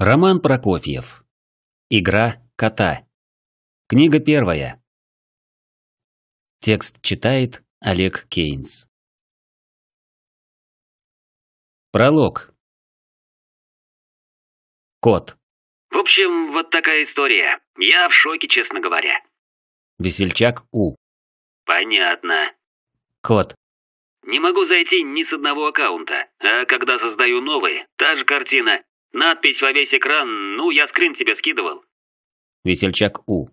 Роман Прокофьев. Игра кота. Книга первая. Текст читает Олег Кейнс. Пролог. Кот. В общем, вот такая история. Я в шоке, честно говоря. Весельчак У. Понятно. Кот. Не могу зайти ни с одного аккаунта, а когда создаю новый, та же картина, Надпись во весь экран, ну, я скрин тебе скидывал. Весельчак У.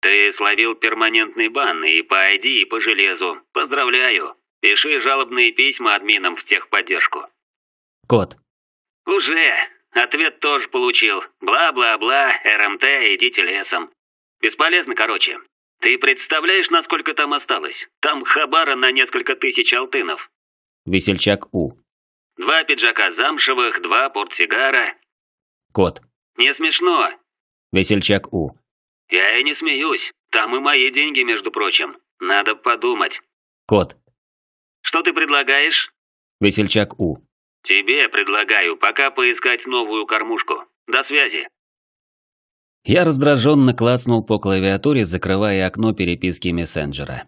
Ты словил перманентный бан и по ID, и по железу. Поздравляю. Пиши жалобные письма админам в техподдержку. Кот. Уже. Ответ тоже получил. Бла-бла-бла, РМТ, эм идите лесом. Бесполезно, короче. Ты представляешь, насколько там осталось? Там хабара на несколько тысяч алтынов. Весельчак У. Два пиджака замшевых, два портсигара. Кот. Не смешно. Весельчак У. Я и не смеюсь. Там и мои деньги, между прочим. Надо подумать. Кот. Что ты предлагаешь? Весельчак У. Тебе предлагаю пока поискать новую кормушку. До связи. Я раздраженно клацнул по клавиатуре, закрывая окно переписки мессенджера.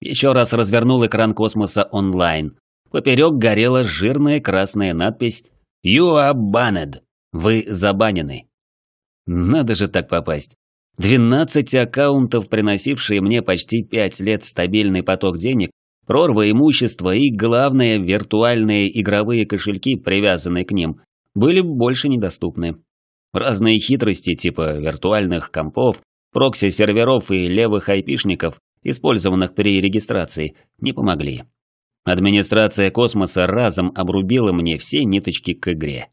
Еще раз развернул экран космоса онлайн, Поперек горела жирная красная надпись «You are banned» – «Вы забанены». Надо же так попасть. 12 аккаунтов, приносившие мне почти 5 лет стабильный поток денег, прорва имущества и, главное, виртуальные игровые кошельки, привязанные к ним, были больше недоступны. Разные хитрости типа виртуальных компов, прокси-серверов и левых айпишников, использованных при регистрации, не помогли. Администрация космоса разом обрубила мне все ниточки к игре.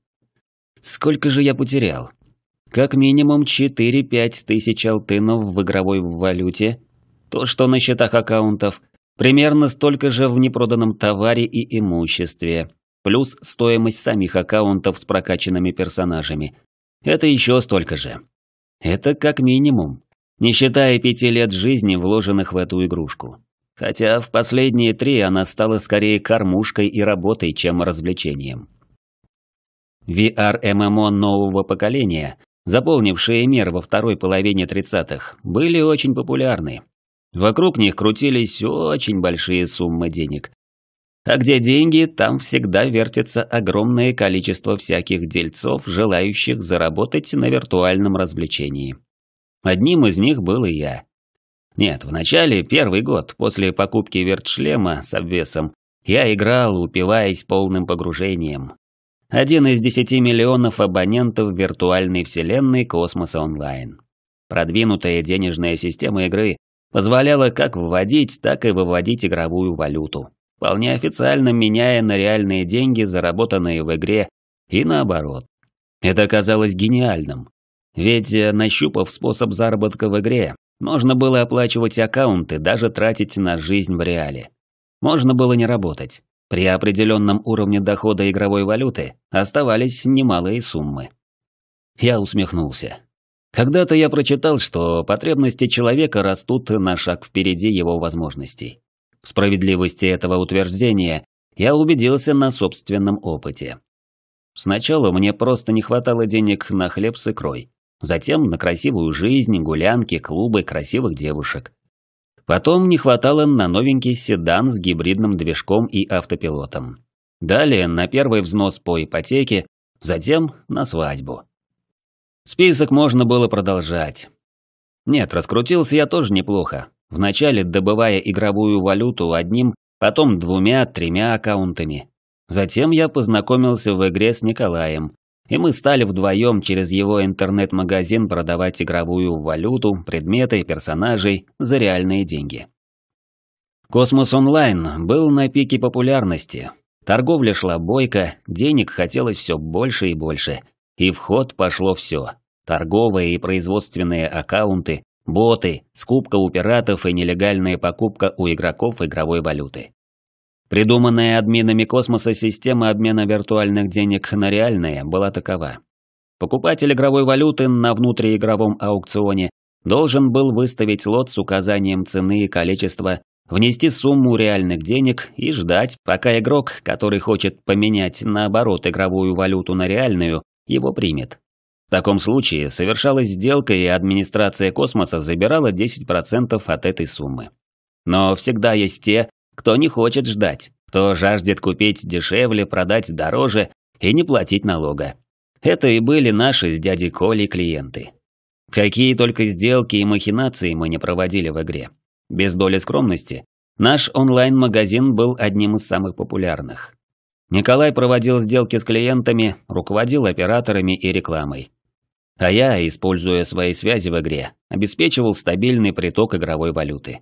Сколько же я потерял? Как минимум 4-5 тысяч алтынов в игровой валюте, то, что на счетах аккаунтов, примерно столько же в непроданном товаре и имуществе, плюс стоимость самих аккаунтов с прокачанными персонажами. Это еще столько же. Это как минимум, не считая пяти лет жизни, вложенных в эту игрушку. Хотя в последние три она стала скорее кормушкой и работой, чем развлечением. VR-ММО нового поколения, заполнившие мир во второй половине 30-х, были очень популярны. Вокруг них крутились очень большие суммы денег. А где деньги, там всегда вертится огромное количество всяких дельцов, желающих заработать на виртуальном развлечении. Одним из них был и я. Нет, в начале, первый год, после покупки вертшлема с обвесом, я играл, упиваясь полным погружением. Один из десяти миллионов абонентов виртуальной вселенной Космоса Онлайн. Продвинутая денежная система игры позволяла как вводить, так и выводить игровую валюту, вполне официально меняя на реальные деньги, заработанные в игре, и наоборот. Это казалось гениальным. Ведь, э, нащупав способ заработка в игре, можно было оплачивать аккаунты, даже тратить на жизнь в реале. Можно было не работать. При определенном уровне дохода игровой валюты оставались немалые суммы. Я усмехнулся. Когда-то я прочитал, что потребности человека растут на шаг впереди его возможностей. В справедливости этого утверждения я убедился на собственном опыте. Сначала мне просто не хватало денег на хлеб с икрой. Затем на красивую жизнь, гулянки, клубы, красивых девушек. Потом не хватало на новенький седан с гибридным движком и автопилотом. Далее на первый взнос по ипотеке, затем на свадьбу. Список можно было продолжать. Нет, раскрутился я тоже неплохо. Вначале добывая игровую валюту одним, потом двумя-тремя аккаунтами. Затем я познакомился в игре с Николаем, и мы стали вдвоем через его интернет-магазин продавать игровую валюту, предметы, и персонажей за реальные деньги. Космос онлайн был на пике популярности. Торговля шла бойко, денег хотелось все больше и больше, и в ход пошло все. Торговые и производственные аккаунты, боты, скупка у пиратов и нелегальная покупка у игроков игровой валюты. Придуманная админами космоса система обмена виртуальных денег на реальные была такова. Покупатель игровой валюты на внутриигровом аукционе должен был выставить лот с указанием цены и количества, внести сумму реальных денег и ждать, пока игрок, который хочет поменять наоборот игровую валюту на реальную, его примет. В таком случае совершалась сделка и администрация космоса забирала 10% от этой суммы. Но всегда есть те, кто не хочет ждать, кто жаждет купить дешевле, продать дороже и не платить налога. Это и были наши с дядей Колей клиенты. Какие только сделки и махинации мы не проводили в игре. Без доли скромности, наш онлайн-магазин был одним из самых популярных. Николай проводил сделки с клиентами, руководил операторами и рекламой. А я, используя свои связи в игре, обеспечивал стабильный приток игровой валюты.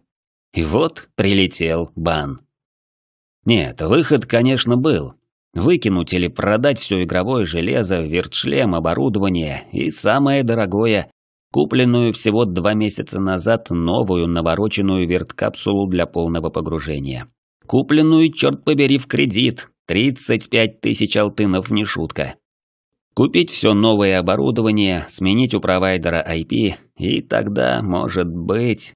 И вот прилетел бан. Нет, выход, конечно, был. Выкинуть или продать все игровое железо, вертшлем, оборудование и, самое дорогое, купленную всего два месяца назад новую навороченную верткапсулу для полного погружения. Купленную, черт побери, в кредит. 35 тысяч алтынов не шутка. Купить все новое оборудование, сменить у провайдера IP, и тогда, может быть,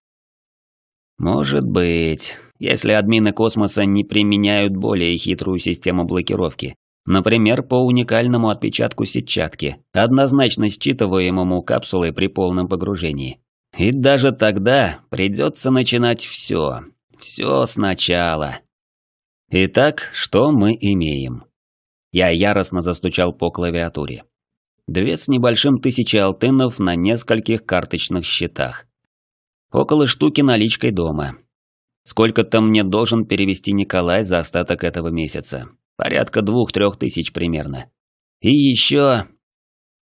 может быть, если админы космоса не применяют более хитрую систему блокировки. Например, по уникальному отпечатку сетчатки, однозначно считываемому капсулой при полном погружении. И даже тогда придется начинать все. Все сначала. Итак, что мы имеем? Я яростно застучал по клавиатуре. Две с небольшим тысячи алтынов на нескольких карточных счетах. Около штуки наличкой дома. Сколько-то мне должен перевести Николай за остаток этого месяца. Порядка двух-трех тысяч примерно. И еще...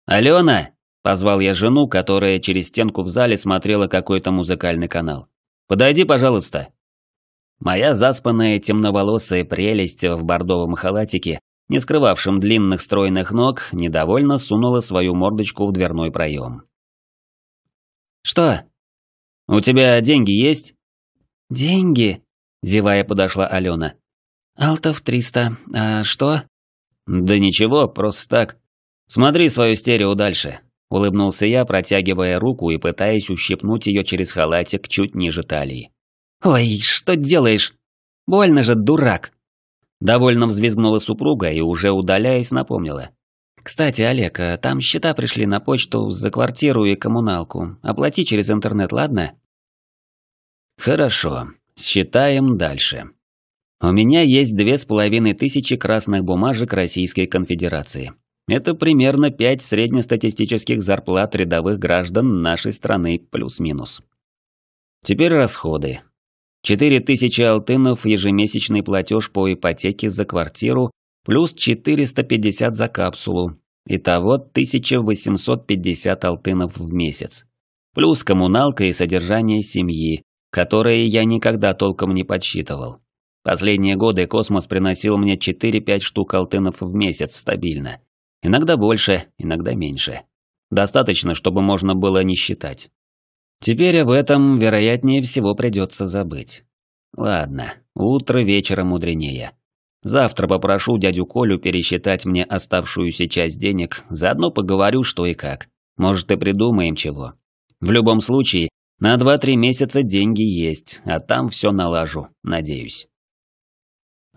«Алена!» – позвал я жену, которая через стенку в зале смотрела какой-то музыкальный канал. «Подойди, пожалуйста!» Моя заспанная темноволосая прелесть в бордовом халатике, не скрывавшем длинных стройных ног, недовольно сунула свою мордочку в дверной проем. «Что?» А «У тебя деньги есть?» «Деньги?» – зевая подошла Алена. «Алтов триста. А что?» «Да ничего, просто так. Смотри свою стерео дальше», – улыбнулся я, протягивая руку и пытаясь ущипнуть ее через халатик чуть ниже талии. «Ой, что делаешь? Больно же, дурак!» Довольно взвизгнула супруга и, уже удаляясь, напомнила. Кстати, Олег, а там счета пришли на почту за квартиру и коммуналку. Оплати через интернет, ладно? Хорошо. Считаем дальше. У меня есть две с половиной тысячи красных бумажек Российской Конфедерации. Это примерно пять среднестатистических зарплат рядовых граждан нашей страны плюс-минус. Теперь расходы. Четыре тысячи алтынов ежемесячный платеж по ипотеке за квартиру плюс 450 за капсулу. Итого 1850 алтынов в месяц. Плюс коммуналка и содержание семьи, которые я никогда толком не подсчитывал. Последние годы космос приносил мне 4-5 штук алтынов в месяц стабильно. Иногда больше, иногда меньше. Достаточно, чтобы можно было не считать. Теперь об этом, вероятнее всего, придется забыть. Ладно, утро вечера мудренее. Завтра попрошу дядю Колю пересчитать мне оставшуюся часть денег, заодно поговорю, что и как. Может, и придумаем чего. В любом случае, на 2-3 месяца деньги есть, а там все налажу, надеюсь.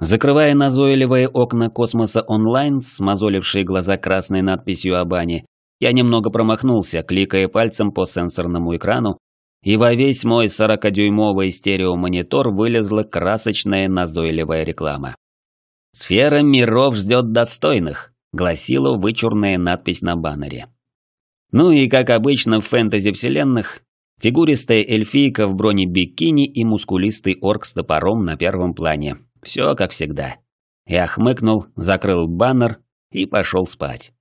Закрывая назойливые окна космоса онлайн, смазолившие глаза красной надписью о бане, я немного промахнулся, кликая пальцем по сенсорному экрану, и во весь мой 40-дюймовый стереомонитор вылезла красочная назойливая реклама. «Сфера миров ждет достойных», — гласила вычурная надпись на баннере. Ну и, как обычно в фэнтези-вселенных, фигуристая эльфийка в броне-бикини и мускулистый орк с топором на первом плане. Все как всегда. Я хмыкнул, закрыл баннер и пошел спать.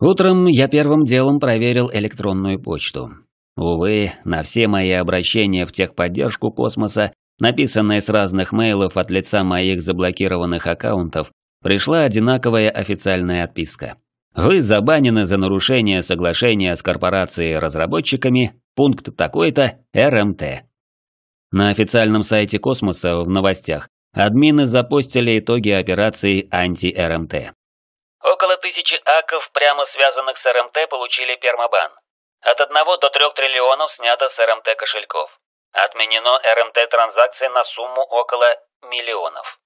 Утром я первым делом проверил электронную почту. Увы, на все мои обращения в техподдержку космоса написанная с разных мейлов от лица моих заблокированных аккаунтов, пришла одинаковая официальная отписка. Вы забанены за нарушение соглашения с корпорацией разработчиками, пункт такой-то, РМТ. На официальном сайте Космоса в новостях админы запостили итоги операции «Анти-РМТ». Около тысячи аков, прямо связанных с РМТ, получили пермабан. От одного до трех триллионов снято с РМТ кошельков. Отменено РМТ транзакции на сумму около миллионов.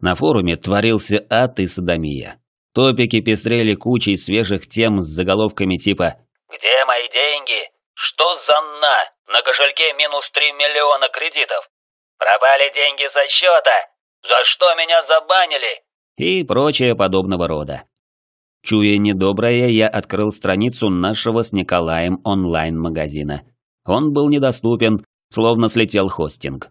На форуме творился ад и садомия. Топики пестрели кучей свежих тем с заголовками типа «Где мои деньги? Что за на? На кошельке минус 3 миллиона кредитов. Пропали деньги со счета. За что меня забанили?» и прочее подобного рода. Чуя недоброе, я открыл страницу нашего с Николаем онлайн-магазина – он был недоступен, словно слетел хостинг.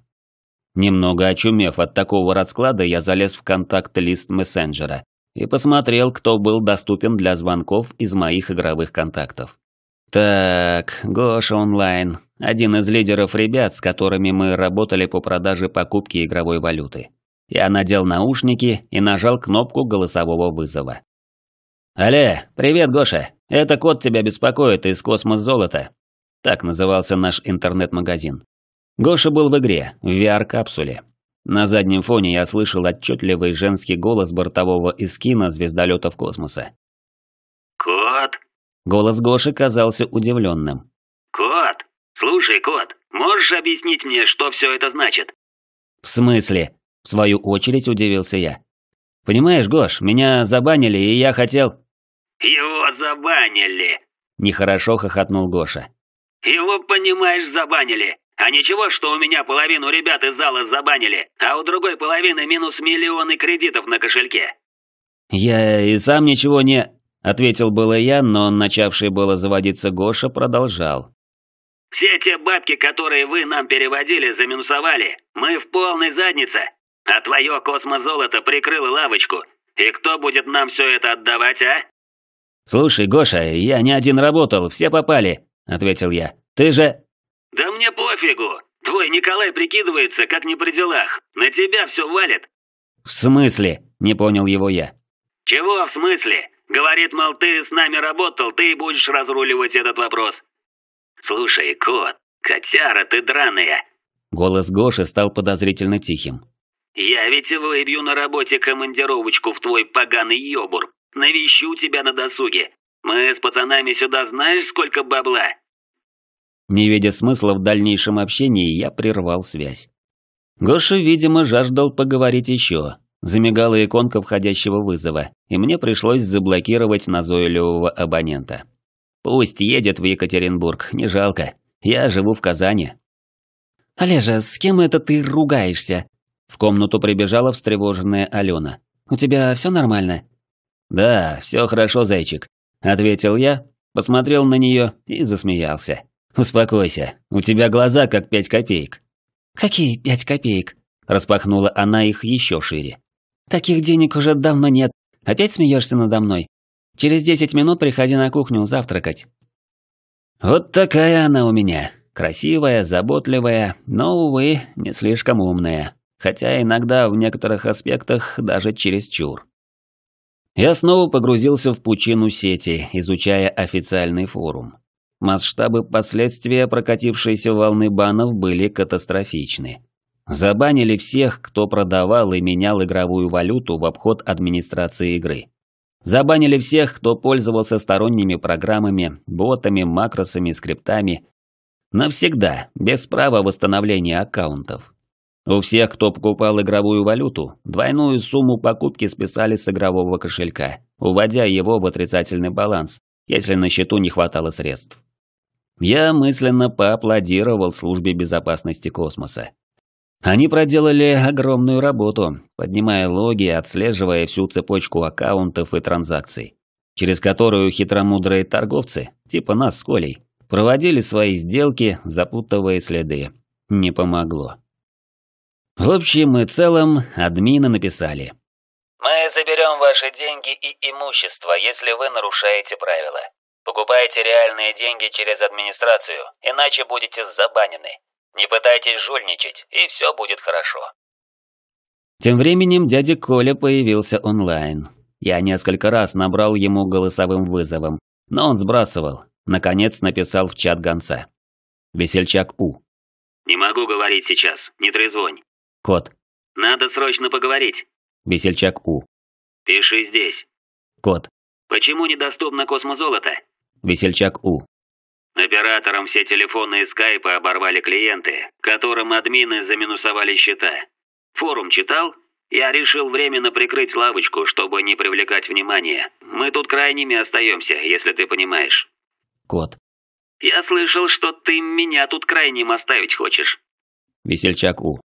Немного очумев от такого расклада, я залез в контакт-лист мессенджера и посмотрел, кто был доступен для звонков из моих игровых контактов. Так, Гоша Онлайн, один из лидеров ребят, с которыми мы работали по продаже покупки игровой валюты. Я надел наушники и нажал кнопку голосового вызова. «Алле, привет, Гоша. Это кот тебя беспокоит из космос золота. Так назывался наш интернет-магазин. Гоша был в игре, в VR-капсуле. На заднем фоне я слышал отчетливый женский голос бортового эскина звездолетов космоса. «Кот?» Голос Гоши казался удивленным. «Кот! Слушай, кот, можешь объяснить мне, что все это значит?» «В смысле?» В свою очередь удивился я. «Понимаешь, Гош, меня забанили, и я хотел...» «Его забанили!» Нехорошо хохотнул Гоша. «Его, понимаешь, забанили. А ничего, что у меня половину ребят из зала забанили, а у другой половины минус миллионы кредитов на кошельке». «Я и сам ничего не...» — ответил было я, но начавший было заводиться Гоша продолжал. «Все те бабки, которые вы нам переводили, заминусовали. Мы в полной заднице. А твое космозолото прикрыло лавочку. И кто будет нам все это отдавать, а?» «Слушай, Гоша, я не один работал, все попали ответил я. «Ты же...» «Да мне пофигу! Твой Николай прикидывается, как не при делах. На тебя все валит!» «В смысле?» – не понял его я. «Чего в смысле? Говорит, мол, ты с нами работал, ты будешь разруливать этот вопрос». «Слушай, кот, котяра ты драная!» Голос Гоши стал подозрительно тихим. «Я ведь выбью на работе командировочку в твой поганый ёбур. Навещу тебя на досуге. Мы с пацанами сюда знаешь, сколько бабла?» Не видя смысла в дальнейшем общении, я прервал связь. Гоша, видимо, жаждал поговорить еще. Замигала иконка входящего вызова, и мне пришлось заблокировать назойливого абонента. «Пусть едет в Екатеринбург, не жалко. Я живу в Казани». «Олежа, с кем это ты ругаешься?» В комнату прибежала встревоженная Алена. «У тебя все нормально?» «Да, все хорошо, зайчик. — ответил я, посмотрел на нее и засмеялся. «Успокойся, у тебя глаза как пять копеек». «Какие пять копеек?» – распахнула она их еще шире. «Таких денег уже давно нет. Опять смеешься надо мной? Через десять минут приходи на кухню завтракать». «Вот такая она у меня. Красивая, заботливая, но, увы, не слишком умная. Хотя иногда в некоторых аспектах даже чересчур. Я снова погрузился в пучину сети, изучая официальный форум. Масштабы последствия прокатившейся волны банов были катастрофичны. Забанили всех, кто продавал и менял игровую валюту в обход администрации игры. Забанили всех, кто пользовался сторонними программами, ботами, макросами, скриптами. Навсегда, без права восстановления аккаунтов. У всех, кто покупал игровую валюту, двойную сумму покупки списали с игрового кошелька, уводя его в отрицательный баланс, если на счету не хватало средств. Я мысленно поаплодировал службе безопасности космоса. Они проделали огромную работу, поднимая логи и отслеживая всю цепочку аккаунтов и транзакций, через которую хитромудрые торговцы, типа нас с Колей, проводили свои сделки, запутывая следы. Не помогло. В общем и целом, админы написали. «Мы заберем ваши деньги и имущество, если вы нарушаете правила. Покупайте реальные деньги через администрацию, иначе будете забанены. Не пытайтесь жульничать, и все будет хорошо». Тем временем дядя Коля появился онлайн. Я несколько раз набрал ему голосовым вызовом, но он сбрасывал. Наконец написал в чат гонца. Весельчак У. «Не могу говорить сейчас, не трезвонь. Кот. «Надо срочно поговорить». Весельчак У. «Пиши здесь». Кот. «Почему недоступно космозолото?» Весельчак У. Операторам все телефоны и скайпы оборвали клиенты, которым админы заминусовали счета. Форум читал? Я решил временно прикрыть лавочку, чтобы не привлекать внимания. Мы тут крайними остаемся, если ты понимаешь. Кот. Я слышал, что ты меня тут крайним оставить хочешь. Весельчак У.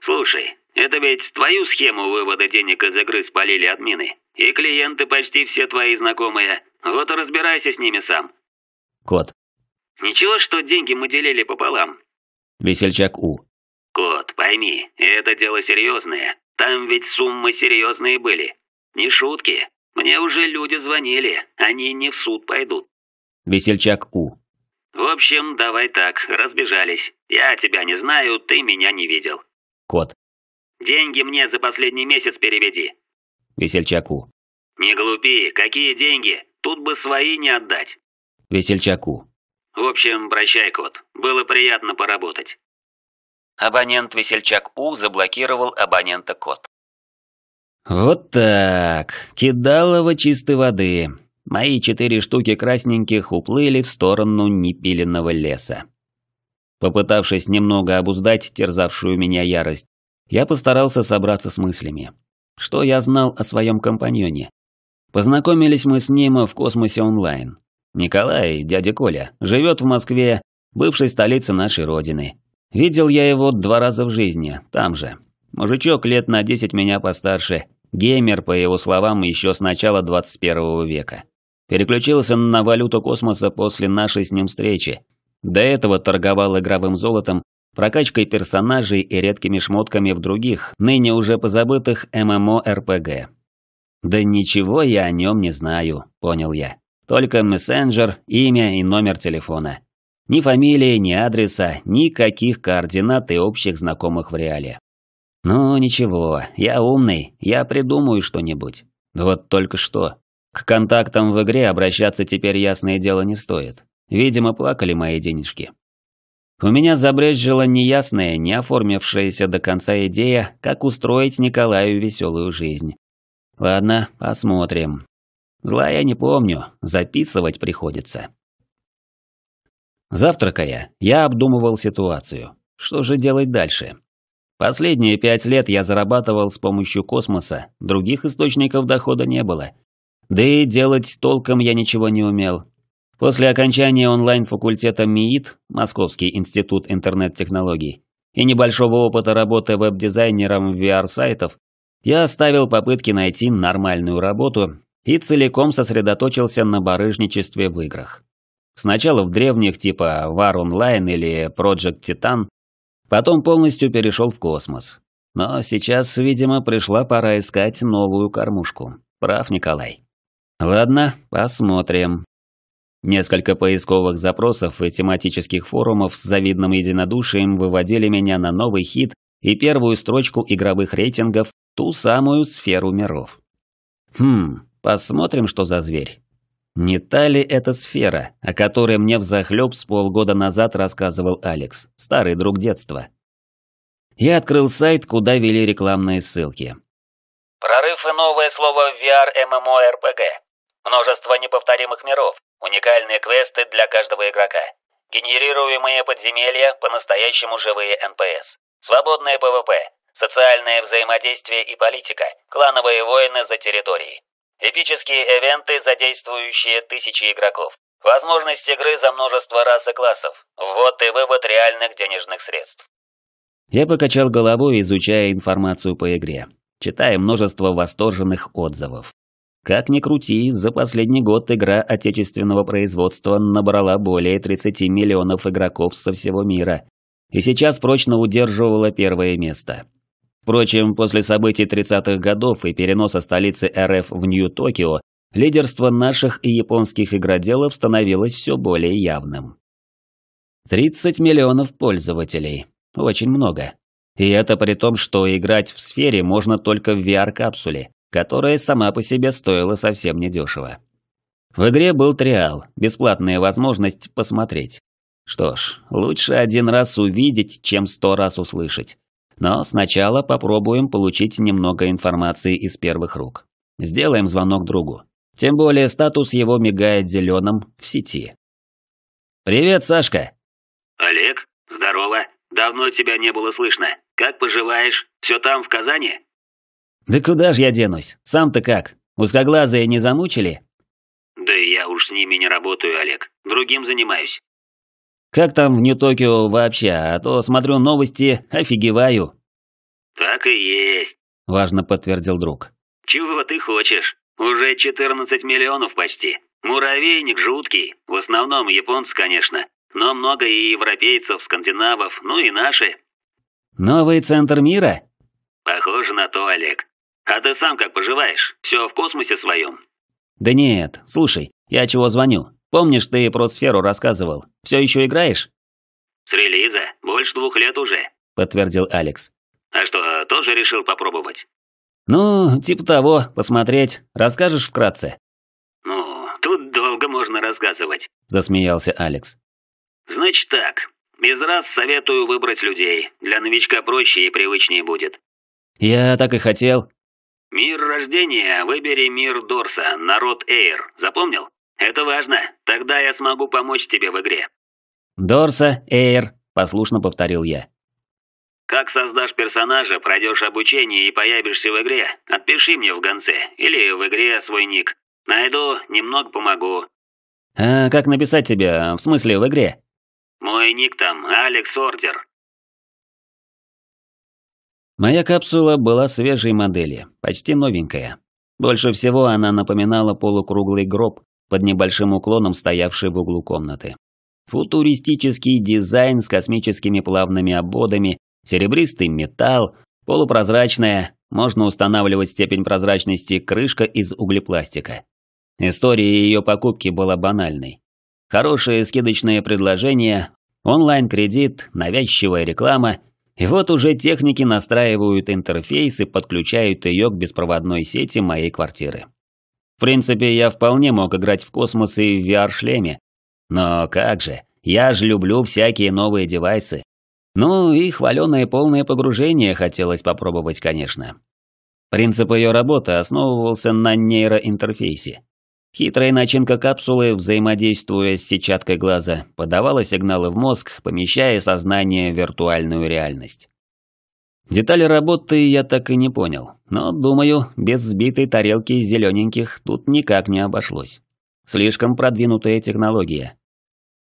«Слушай, это ведь твою схему вывода денег из игры спалили админы. И клиенты почти все твои знакомые. Вот и разбирайся с ними сам». Кот. «Ничего, что деньги мы делили пополам». Весельчак У. «Кот, пойми, это дело серьезное. Там ведь суммы серьезные были. Не шутки. Мне уже люди звонили, они не в суд пойдут». Весельчак У. «В общем, давай так, разбежались. Я тебя не знаю, ты меня не видел. Кот. «Деньги мне за последний месяц переведи». Весельчаку. «Не глупи, какие деньги? Тут бы свои не отдать». Весельчаку. «В общем, прощай, кот. Было приятно поработать». Абонент Весельчак У заблокировал абонента кот. «Вот так. Кидалово чистой воды. Мои четыре штуки красненьких уплыли в сторону непиленного леса». Попытавшись немного обуздать терзавшую меня ярость, я постарался собраться с мыслями. Что я знал о своем компаньоне? Познакомились мы с ним в космосе онлайн. Николай, дядя Коля, живет в Москве, бывшей столице нашей родины. Видел я его два раза в жизни, там же. Мужичок лет на десять меня постарше, геймер, по его словам, еще с начала 21 века. Переключился на валюту космоса после нашей с ним встречи, до этого торговал игровым золотом, прокачкой персонажей и редкими шмотками в других, ныне уже позабытых ММО-РПГ. «Да ничего я о нем не знаю», — понял я. «Только мессенджер, имя и номер телефона. Ни фамилии, ни адреса, никаких координат и общих знакомых в реале. Ну, ничего, я умный, я придумаю что-нибудь. Вот только что. К контактам в игре обращаться теперь ясное дело не стоит. Видимо, плакали мои денежки. У меня забрезжила неясная, не оформившаяся до конца идея, как устроить Николаю веселую жизнь. Ладно, посмотрим. Зла я не помню, записывать приходится. Завтракая, я обдумывал ситуацию. Что же делать дальше? Последние пять лет я зарабатывал с помощью космоса, других источников дохода не было. Да и делать толком я ничего не умел, После окончания онлайн-факультета МИИТ, Московский институт интернет-технологий, и небольшого опыта работы веб-дизайнером VR-сайтов, я оставил попытки найти нормальную работу и целиком сосредоточился на барыжничестве в играх. Сначала в древних типа War Online или Project Titan, потом полностью перешел в космос. Но сейчас, видимо, пришла пора искать новую кормушку. Прав, Николай. Ладно, посмотрим. Несколько поисковых запросов и тематических форумов с завидным единодушием выводили меня на новый хит и первую строчку игровых рейтингов, ту самую сферу миров. Хм, посмотрим, что за зверь. Не та ли эта сфера, о которой мне взахлеб с полгода назад рассказывал Алекс, старый друг детства? Я открыл сайт, куда вели рекламные ссылки. Прорыв и новое слово VR MMORPG. Множество неповторимых миров, Уникальные квесты для каждого игрока. Генерируемые подземелья, по-настоящему живые НПС. Свободное ПВП, социальное взаимодействие и политика, клановые войны за территории. Эпические эвенты, задействующие тысячи игроков. Возможность игры за множество рас и классов. Вот и вывод реальных денежных средств. Я покачал головой, изучая информацию по игре, читая множество восторженных отзывов. Как ни крути, за последний год игра отечественного производства набрала более 30 миллионов игроков со всего мира и сейчас прочно удерживала первое место. Впрочем, после событий 30-х годов и переноса столицы РФ в Нью-Токио, лидерство наших и японских игроделов становилось все более явным. 30 миллионов пользователей. Очень много. И это при том, что играть в сфере можно только в VR-капсуле, которая сама по себе стоила совсем недешево. В игре был триал, бесплатная возможность посмотреть. Что ж, лучше один раз увидеть, чем сто раз услышать. Но сначала попробуем получить немного информации из первых рук. Сделаем звонок другу. Тем более статус его мигает зеленым в сети. «Привет, Сашка!» «Олег, здорово. Давно тебя не было слышно. Как поживаешь? Все там, в Казани?» «Да куда ж я денусь? Сам-то как? Узкоглазые не замучили?» «Да я уж с ними не работаю, Олег. Другим занимаюсь». «Как там в Нью-Токио вообще? А то смотрю новости, офигеваю». «Так и есть», – важно подтвердил друг. «Чего ты хочешь? Уже 14 миллионов почти. Муравейник жуткий. В основном японцы, конечно. Но много и европейцев, скандинавов, ну и наши». «Новый центр мира?» «Похоже на то, Олег. А ты сам как поживаешь? Все в космосе своем?» «Да нет, слушай, я чего звоню? Помнишь, ты про сферу рассказывал? Все еще играешь?» «С релиза. Больше двух лет уже», — подтвердил Алекс. «А что, тоже решил попробовать?» «Ну, типа того, посмотреть. Расскажешь вкратце?» «Ну, тут долго можно рассказывать», — засмеялся Алекс. «Значит так. Без раз советую выбрать людей. Для новичка проще и привычнее будет». «Я так и хотел», «Мир рождения, выбери мир Дорса, народ Эйр. Запомнил? Это важно. Тогда я смогу помочь тебе в игре». «Дорса, Эйр», — послушно повторил я. «Как создашь персонажа, пройдешь обучение и появишься в игре, отпиши мне в гонце или в игре свой ник. Найду, немного помогу». «А как написать тебе, в смысле в игре?» «Мой ник там, Алекс Ордер. Моя капсула была свежей модели, почти новенькая. Больше всего она напоминала полукруглый гроб под небольшим уклоном, стоявший в углу комнаты. Футуристический дизайн с космическими плавными ободами, серебристый металл, полупрозрачная, можно устанавливать степень прозрачности крышка из углепластика. История ее покупки была банальной. хорошее скидочное предложение, онлайн-кредит, навязчивая реклама и вот уже техники настраивают интерфейс и подключают ее к беспроводной сети моей квартиры. В принципе, я вполне мог играть в космос и в VR-шлеме. Но как же, я же люблю всякие новые девайсы. Ну и хваленое полное погружение хотелось попробовать, конечно. Принцип ее работы основывался на нейроинтерфейсе. Хитрая начинка капсулы, взаимодействуя с сетчаткой глаза, подавала сигналы в мозг, помещая сознание в виртуальную реальность. Детали работы я так и не понял, но, думаю, без сбитой тарелки зелененьких тут никак не обошлось. Слишком продвинутая технология.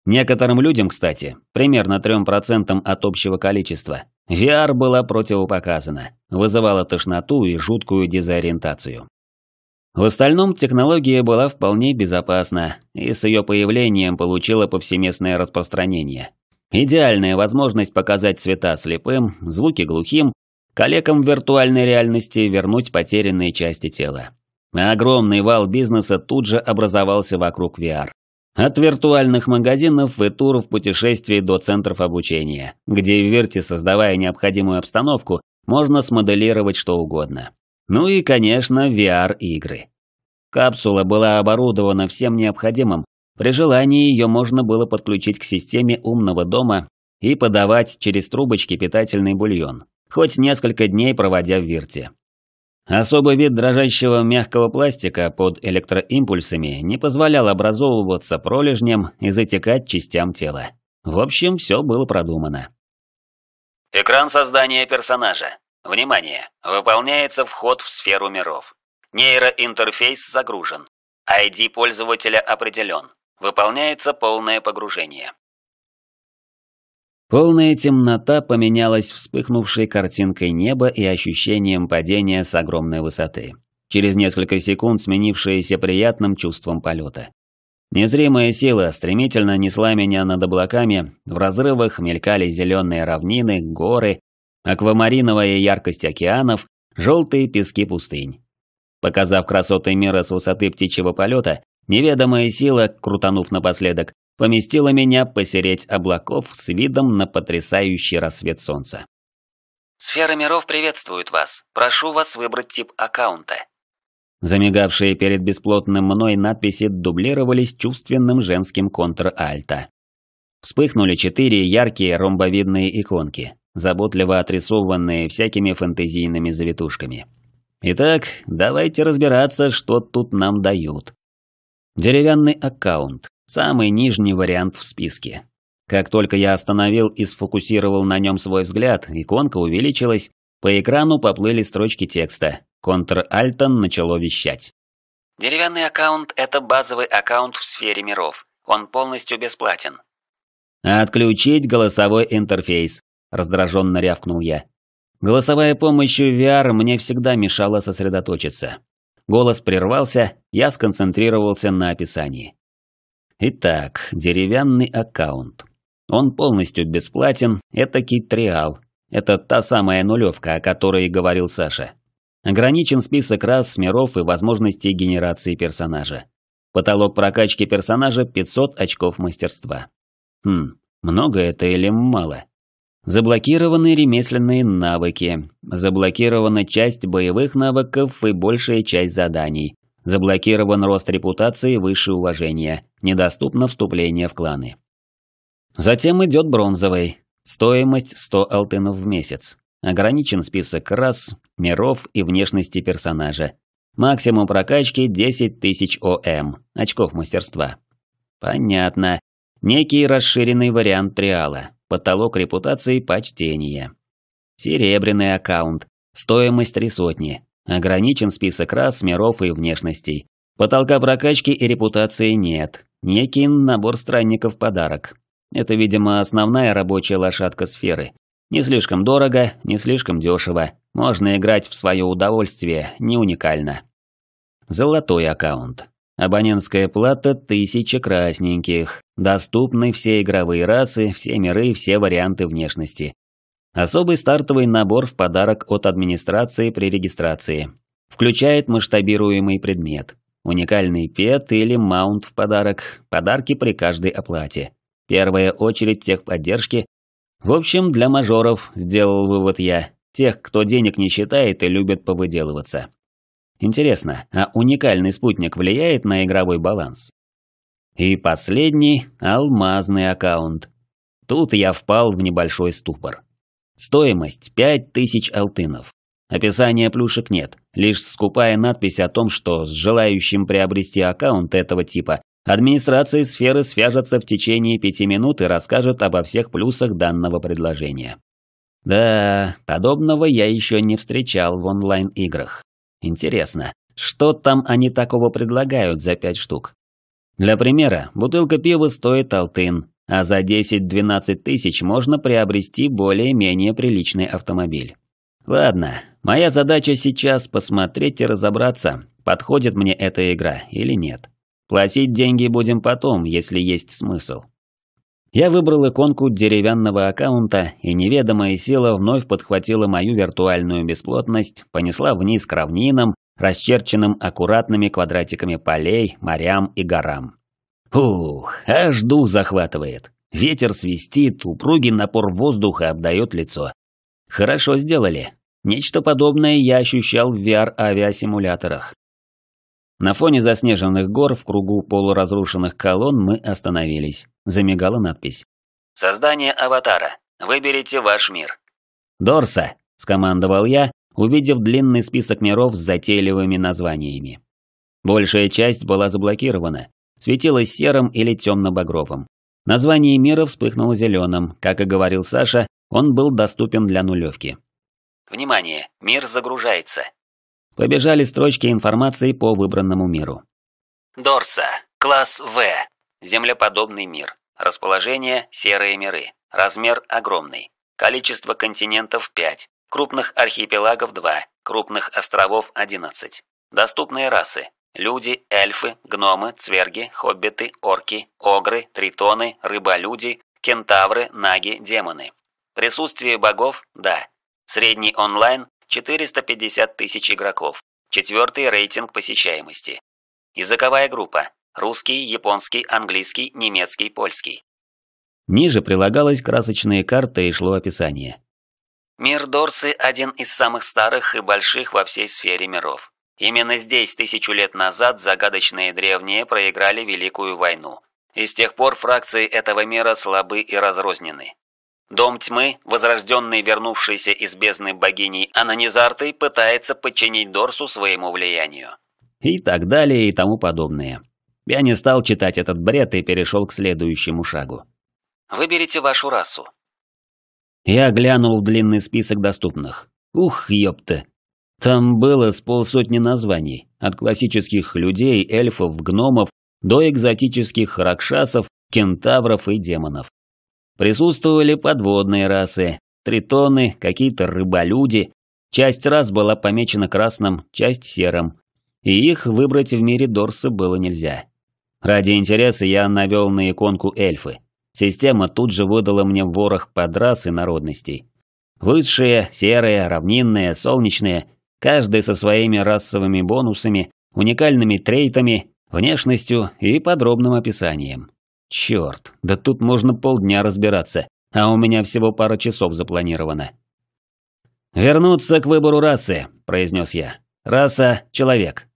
Некоторым людям, кстати, примерно 3% от общего количества, VR была противопоказана, вызывала тошноту и жуткую дезориентацию. В остальном технология была вполне безопасна и с ее появлением получила повсеместное распространение. Идеальная возможность показать цвета слепым, звуки глухим, коллегам в виртуальной реальности вернуть потерянные части тела. огромный вал бизнеса тут же образовался вокруг VR. От виртуальных магазинов и туров путешествий до центров обучения, где в Вирте, создавая необходимую обстановку, можно смоделировать что угодно. Ну и, конечно, VR-игры. Капсула была оборудована всем необходимым. При желании ее можно было подключить к системе умного дома и подавать через трубочки питательный бульон, хоть несколько дней проводя в вирте. Особый вид дрожащего мягкого пластика под электроимпульсами не позволял образовываться пролежням и затекать частям тела. В общем, все было продумано. Экран создания персонажа. Внимание! Выполняется вход в сферу миров. Нейроинтерфейс загружен. ID пользователя определен. Выполняется полное погружение. Полная темнота поменялась вспыхнувшей картинкой неба и ощущением падения с огромной высоты, через несколько секунд сменившееся приятным чувством полета. Незримая сила стремительно несла меня над облаками, в разрывах мелькали зеленые равнины, горы, аквамариновая яркость океанов, желтые пески пустынь. Показав красоты мира с высоты птичьего полета, неведомая сила, крутанув напоследок, поместила меня посереть облаков с видом на потрясающий рассвет солнца. «Сфера миров приветствует вас. Прошу вас выбрать тип аккаунта». Замигавшие перед бесплотным мной надписи дублировались чувственным женским контр-альта. Вспыхнули четыре яркие ромбовидные иконки заботливо отрисованные всякими фэнтезийными завитушками. Итак, давайте разбираться, что тут нам дают. Деревянный аккаунт, самый нижний вариант в списке. Как только я остановил и сфокусировал на нем свой взгляд, иконка увеличилась, по экрану поплыли строчки текста. Контр-Альтон начало вещать. Деревянный аккаунт – это базовый аккаунт в сфере миров. Он полностью бесплатен. Отключить голосовой интерфейс раздраженно рявкнул я. Голосовая помощь в VR мне всегда мешала сосредоточиться. Голос прервался, я сконцентрировался на описании. Итак, деревянный аккаунт. Он полностью бесплатен, Это триал. Это та самая нулевка, о которой говорил Саша. Ограничен список рас, миров и возможностей генерации персонажа. Потолок прокачки персонажа 500 очков мастерства. Хм, много это или мало? Заблокированы ремесленные навыки. Заблокирована часть боевых навыков и большая часть заданий. Заблокирован рост репутации выше уважения. Недоступно вступление в кланы. Затем идет бронзовый. Стоимость 100 алтынов в месяц. Ограничен список рас, миров и внешности персонажа. Максимум прокачки 10 тысяч ОМ, очков мастерства. Понятно. Некий расширенный вариант триала. Потолок репутации почтения. Серебряный аккаунт. Стоимость три сотни. Ограничен список рас, миров и внешностей. Потолка прокачки и репутации нет. Некий набор странников подарок. Это, видимо, основная рабочая лошадка сферы. Не слишком дорого, не слишком дешево. Можно играть в свое удовольствие, не уникально. Золотой аккаунт. Абонентская плата – тысяча красненьких. Доступны все игровые расы, все миры, все варианты внешности. Особый стартовый набор в подарок от администрации при регистрации. Включает масштабируемый предмет. Уникальный пет или маунт в подарок. Подарки при каждой оплате. Первая очередь техподдержки. В общем, для мажоров, сделал вывод я. Тех, кто денег не считает и любит повыделываться. Интересно, а уникальный спутник влияет на игровой баланс? И последний – алмазный аккаунт. Тут я впал в небольшой ступор. Стоимость – 5000 алтынов. Описания плюшек нет, лишь скупая надпись о том, что с желающим приобрести аккаунт этого типа администрация сферы свяжется в течение пяти минут и расскажет обо всех плюсах данного предложения. Да, подобного я еще не встречал в онлайн-играх. Интересно, что там они такого предлагают за пять штук? Для примера, бутылка пива стоит алтын, а за 10-12 тысяч можно приобрести более-менее приличный автомобиль. Ладно, моя задача сейчас посмотреть и разобраться, подходит мне эта игра или нет. Платить деньги будем потом, если есть смысл. Я выбрал иконку деревянного аккаунта, и неведомая сила вновь подхватила мою виртуальную бесплотность, понесла вниз к равнинам, расчерченным аккуратными квадратиками полей, морям и горам. Фух, аж дух захватывает. Ветер свистит, упругий напор воздуха обдает лицо. Хорошо сделали. Нечто подобное я ощущал в VR-авиасимуляторах. На фоне заснеженных гор в кругу полуразрушенных колонн мы остановились. Замигала надпись. «Создание аватара. Выберите ваш мир». «Дорса!» – скомандовал я, увидев длинный список миров с затейливыми названиями. Большая часть была заблокирована, светилась серым или темно-багровым. Название мира вспыхнуло зеленым, как и говорил Саша, он был доступен для нулевки. «Внимание! Мир загружается!» Побежали строчки информации по выбранному миру. Дорса. Класс В. Землеподобный мир. Расположение – серые миры. Размер – огромный. Количество континентов – 5. Крупных архипелагов – 2. Крупных островов – 11. Доступные расы. Люди, эльфы, гномы, цверги, хоббиты, орки, огры, тритоны, рыболюди, кентавры, наги, демоны. Присутствие богов – да. Средний онлайн 450 тысяч игроков. Четвертый рейтинг посещаемости. Языковая группа. Русский, японский, английский, немецкий, польский. Ниже прилагалась красочная карта и шло описание. Мир Дорсы – один из самых старых и больших во всей сфере миров. Именно здесь тысячу лет назад загадочные древние проиграли Великую войну. И с тех пор фракции этого мира слабы и разрознены. Дом тьмы, возрожденный вернувшейся из бездны богиней Ананизартой, пытается подчинить Дорсу своему влиянию. И так далее и тому подобное. Я не стал читать этот бред и перешел к следующему шагу. Выберите вашу расу. Я глянул длинный список доступных. Ух, ёпта. Там было с полсотни названий, от классических людей, эльфов, гномов, до экзотических ракшасов, кентавров и демонов. Присутствовали подводные расы, тритоны, какие-то рыболюди. Часть рас была помечена красным, часть серым. И их выбрать в мире Дорса было нельзя. Ради интереса я навел на иконку эльфы. Система тут же выдала мне ворох подрас и народностей. Высшие, серые, равнинные, солнечные, каждый со своими расовыми бонусами, уникальными трейтами, внешностью и подробным описанием. Черт, да тут можно полдня разбираться, а у меня всего пара часов запланировано. «Вернуться к выбору расы», – произнес я. «Раса – человек».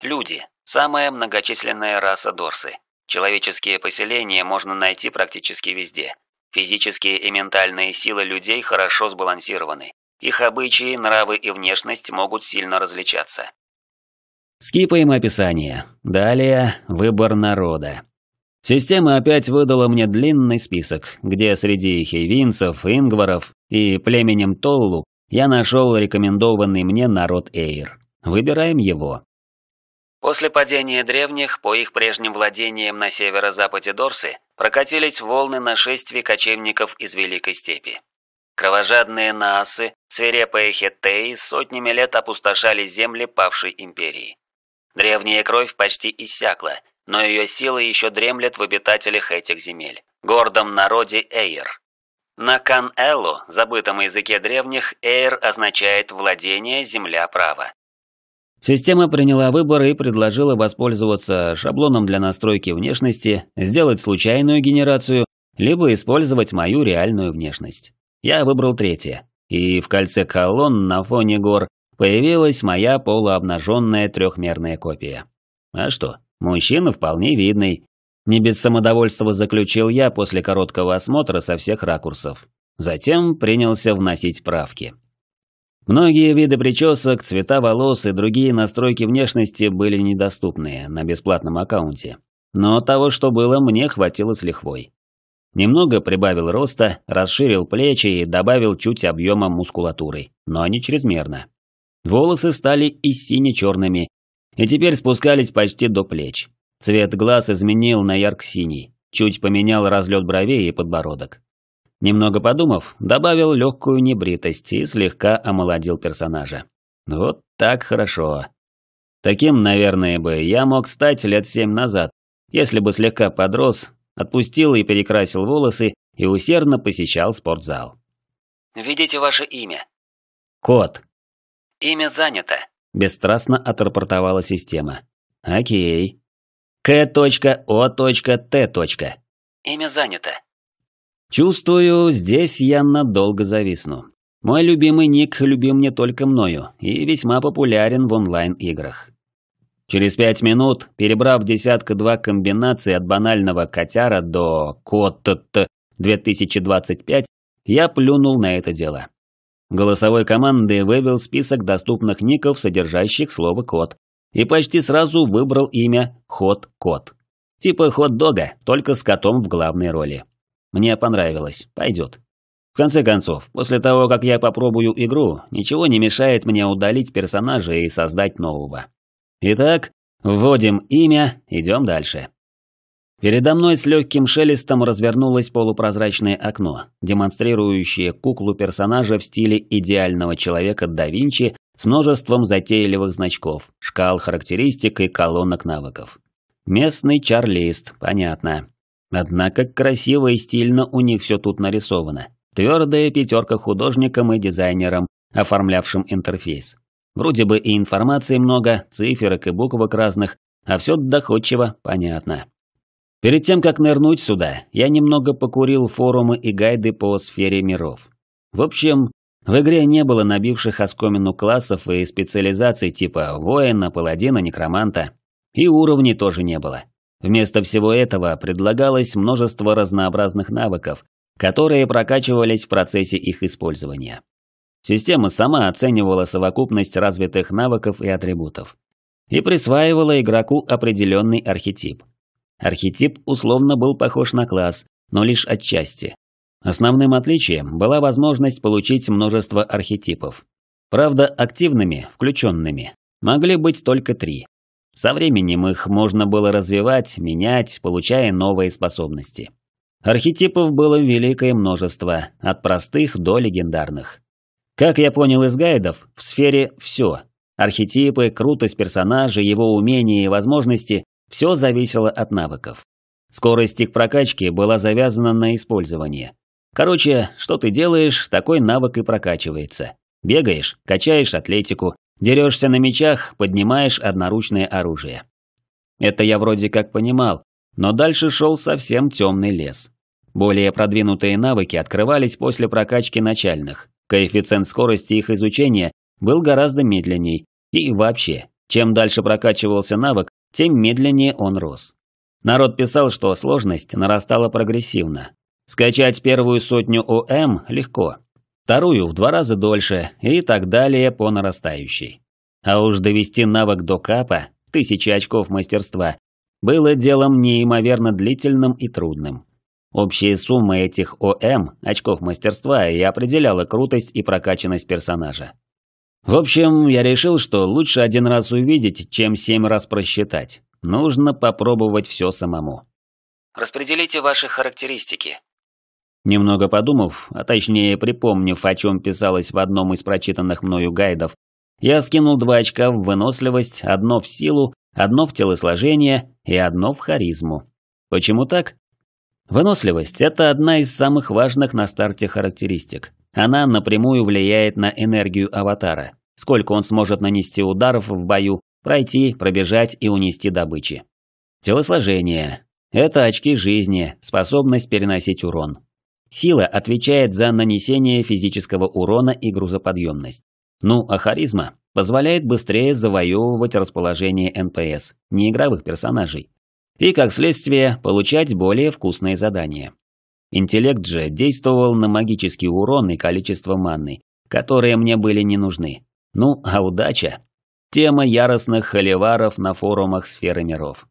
Люди – самая многочисленная раса Дорсы. Человеческие поселения можно найти практически везде. Физические и ментальные силы людей хорошо сбалансированы. Их обычаи, нравы и внешность могут сильно различаться. Скипаем описание. Далее – выбор народа. Система опять выдала мне длинный список, где среди хейвинцев, ингваров и племенем Толлу я нашел рекомендованный мне народ Эйр. Выбираем его. После падения древних по их прежним владениям на северо-западе Дорсы прокатились волны нашествий кочевников из Великой Степи. Кровожадные наасы, свирепые хеттеи сотнями лет опустошали земли павшей империи. Древняя кровь почти иссякла – но ее силы еще дремлет в обитателях этих земель, гордом народе Эйр. На Кан-Эллу, забытом языке древних, Эйр означает «владение, земля, право». Система приняла выбор и предложила воспользоваться шаблоном для настройки внешности, сделать случайную генерацию, либо использовать мою реальную внешность. Я выбрал третье, и в кольце колонн на фоне гор появилась моя полуобнаженная трехмерная копия. А что? Мужчина вполне видный. Не без самодовольства заключил я после короткого осмотра со всех ракурсов. Затем принялся вносить правки. Многие виды причесок, цвета волос и другие настройки внешности были недоступны на бесплатном аккаунте. Но того, что было, мне хватило с лихвой. Немного прибавил роста, расширил плечи и добавил чуть объема мускулатуры, но не чрезмерно. Волосы стали и сине-черными, и теперь спускались почти до плеч. Цвет глаз изменил на ярко-синий, чуть поменял разлет бровей и подбородок. Немного подумав, добавил легкую небритость и слегка омолодил персонажа. Вот так хорошо. Таким, наверное, бы я мог стать лет семь назад, если бы слегка подрос, отпустил и перекрасил волосы и усердно посещал спортзал. «Видите ваше имя?» «Кот». «Имя занято. Бесстрастно отрапортовала система. Окей. К.О.Т. Имя занято. Чувствую, здесь я надолго зависну. Мой любимый ник любим не только мною и весьма популярен в онлайн-играх. Через пять минут, перебрав десятка-два комбинаций от банального котяра до кот 2025, я плюнул на это дело голосовой команды вывел список доступных ников, содержащих слово "код", и почти сразу выбрал имя хот код Типа хот-дога, только с котом в главной роли. Мне понравилось, пойдет. В конце концов, после того, как я попробую игру, ничего не мешает мне удалить персонажа и создать нового. Итак, вводим имя, идем дальше. Передо мной с легким шелестом развернулось полупрозрачное окно, демонстрирующее куклу персонажа в стиле идеального человека да Винчи с множеством затейливых значков, шкал характеристик и колонок навыков. Местный чарлист, понятно. Однако красиво и стильно у них все тут нарисовано. Твердая пятерка художникам и дизайнерам, оформлявшим интерфейс. Вроде бы и информации много, циферок и буквок разных, а все доходчиво, понятно. Перед тем, как нырнуть сюда, я немного покурил форумы и гайды по сфере миров. В общем, в игре не было набивших оскомину классов и специализаций типа воина, паладина, некроманта. И уровней тоже не было. Вместо всего этого предлагалось множество разнообразных навыков, которые прокачивались в процессе их использования. Система сама оценивала совокупность развитых навыков и атрибутов. И присваивала игроку определенный архетип – Архетип условно был похож на класс, но лишь отчасти. Основным отличием была возможность получить множество архетипов. Правда, активными, включенными, могли быть только три. Со временем их можно было развивать, менять, получая новые способности. Архетипов было великое множество, от простых до легендарных. Как я понял из гайдов, в сфере все. Архетипы, крутость персонажа, его умения и возможности все зависело от навыков. Скорость их прокачки была завязана на использование. Короче, что ты делаешь, такой навык и прокачивается. Бегаешь, качаешь атлетику, дерешься на мечах, поднимаешь одноручное оружие. Это я вроде как понимал, но дальше шел совсем темный лес. Более продвинутые навыки открывались после прокачки начальных. Коэффициент скорости их изучения был гораздо медленней. И вообще, чем дальше прокачивался навык, тем медленнее он рос. Народ писал, что сложность нарастала прогрессивно. Скачать первую сотню ОМ легко, вторую в два раза дольше и так далее по нарастающей. А уж довести навык до капа, тысячи очков мастерства, было делом неимоверно длительным и трудным. Общая сумма этих ОМ, очков мастерства, и определяла крутость и прокачанность персонажа. В общем, я решил, что лучше один раз увидеть, чем семь раз просчитать. Нужно попробовать все самому. Распределите ваши характеристики. Немного подумав, а точнее припомнив, о чем писалось в одном из прочитанных мною гайдов, я скинул два очка в выносливость, одно в силу, одно в телосложение и одно в харизму. Почему так? Выносливость – это одна из самых важных на старте характеристик. Она напрямую влияет на энергию аватара, сколько он сможет нанести ударов в бою, пройти, пробежать и унести добычи. Телосложение. Это очки жизни, способность переносить урон. Сила отвечает за нанесение физического урона и грузоподъемность. Ну, а харизма позволяет быстрее завоевывать расположение НПС, неигровых персонажей. И, как следствие, получать более вкусные задания. Интеллект же действовал на магический урон и количество маны, которые мне были не нужны. Ну, а удача? Тема яростных холиваров на форумах сферы миров.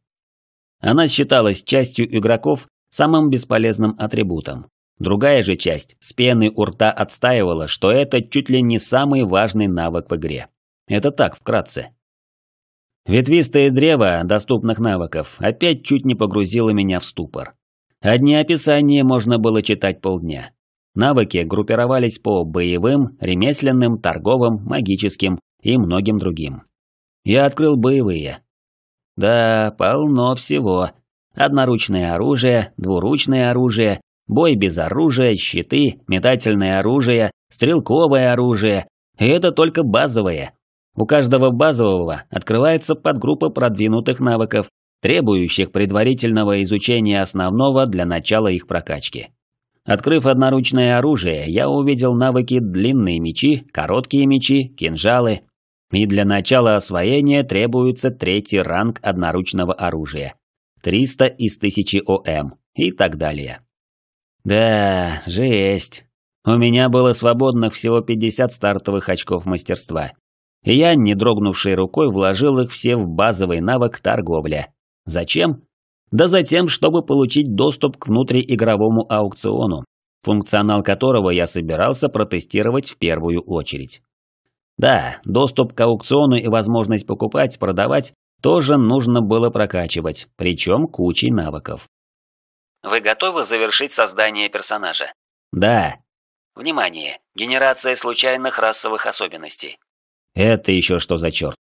Она считалась частью игроков самым бесполезным атрибутом. Другая же часть с пены у рта отстаивала, что это чуть ли не самый важный навык в игре. Это так, вкратце. Ветвистое древо доступных навыков опять чуть не погрузило меня в ступор. Одни описания можно было читать полдня. Навыки группировались по боевым, ремесленным, торговым, магическим и многим другим. Я открыл боевые. Да, полно всего. Одноручное оружие, двуручное оружие, бой без оружия, щиты, метательное оружие, стрелковое оружие. И это только базовое. У каждого базового открывается подгруппа продвинутых навыков, требующих предварительного изучения основного для начала их прокачки. Открыв одноручное оружие, я увидел навыки длинные мечи, короткие мечи, кинжалы. И для начала освоения требуется третий ранг одноручного оружия. 300 из 1000 ОМ и так далее. Да, жесть. У меня было свободных всего 50 стартовых очков мастерства. И я, не дрогнувшей рукой, вложил их все в базовый навык торговля, Зачем? Да затем, чтобы получить доступ к внутриигровому аукциону, функционал которого я собирался протестировать в первую очередь. Да, доступ к аукциону и возможность покупать, продавать тоже нужно было прокачивать, причем кучей навыков. Вы готовы завершить создание персонажа? Да. Внимание, генерация случайных расовых особенностей. Это еще что за черт?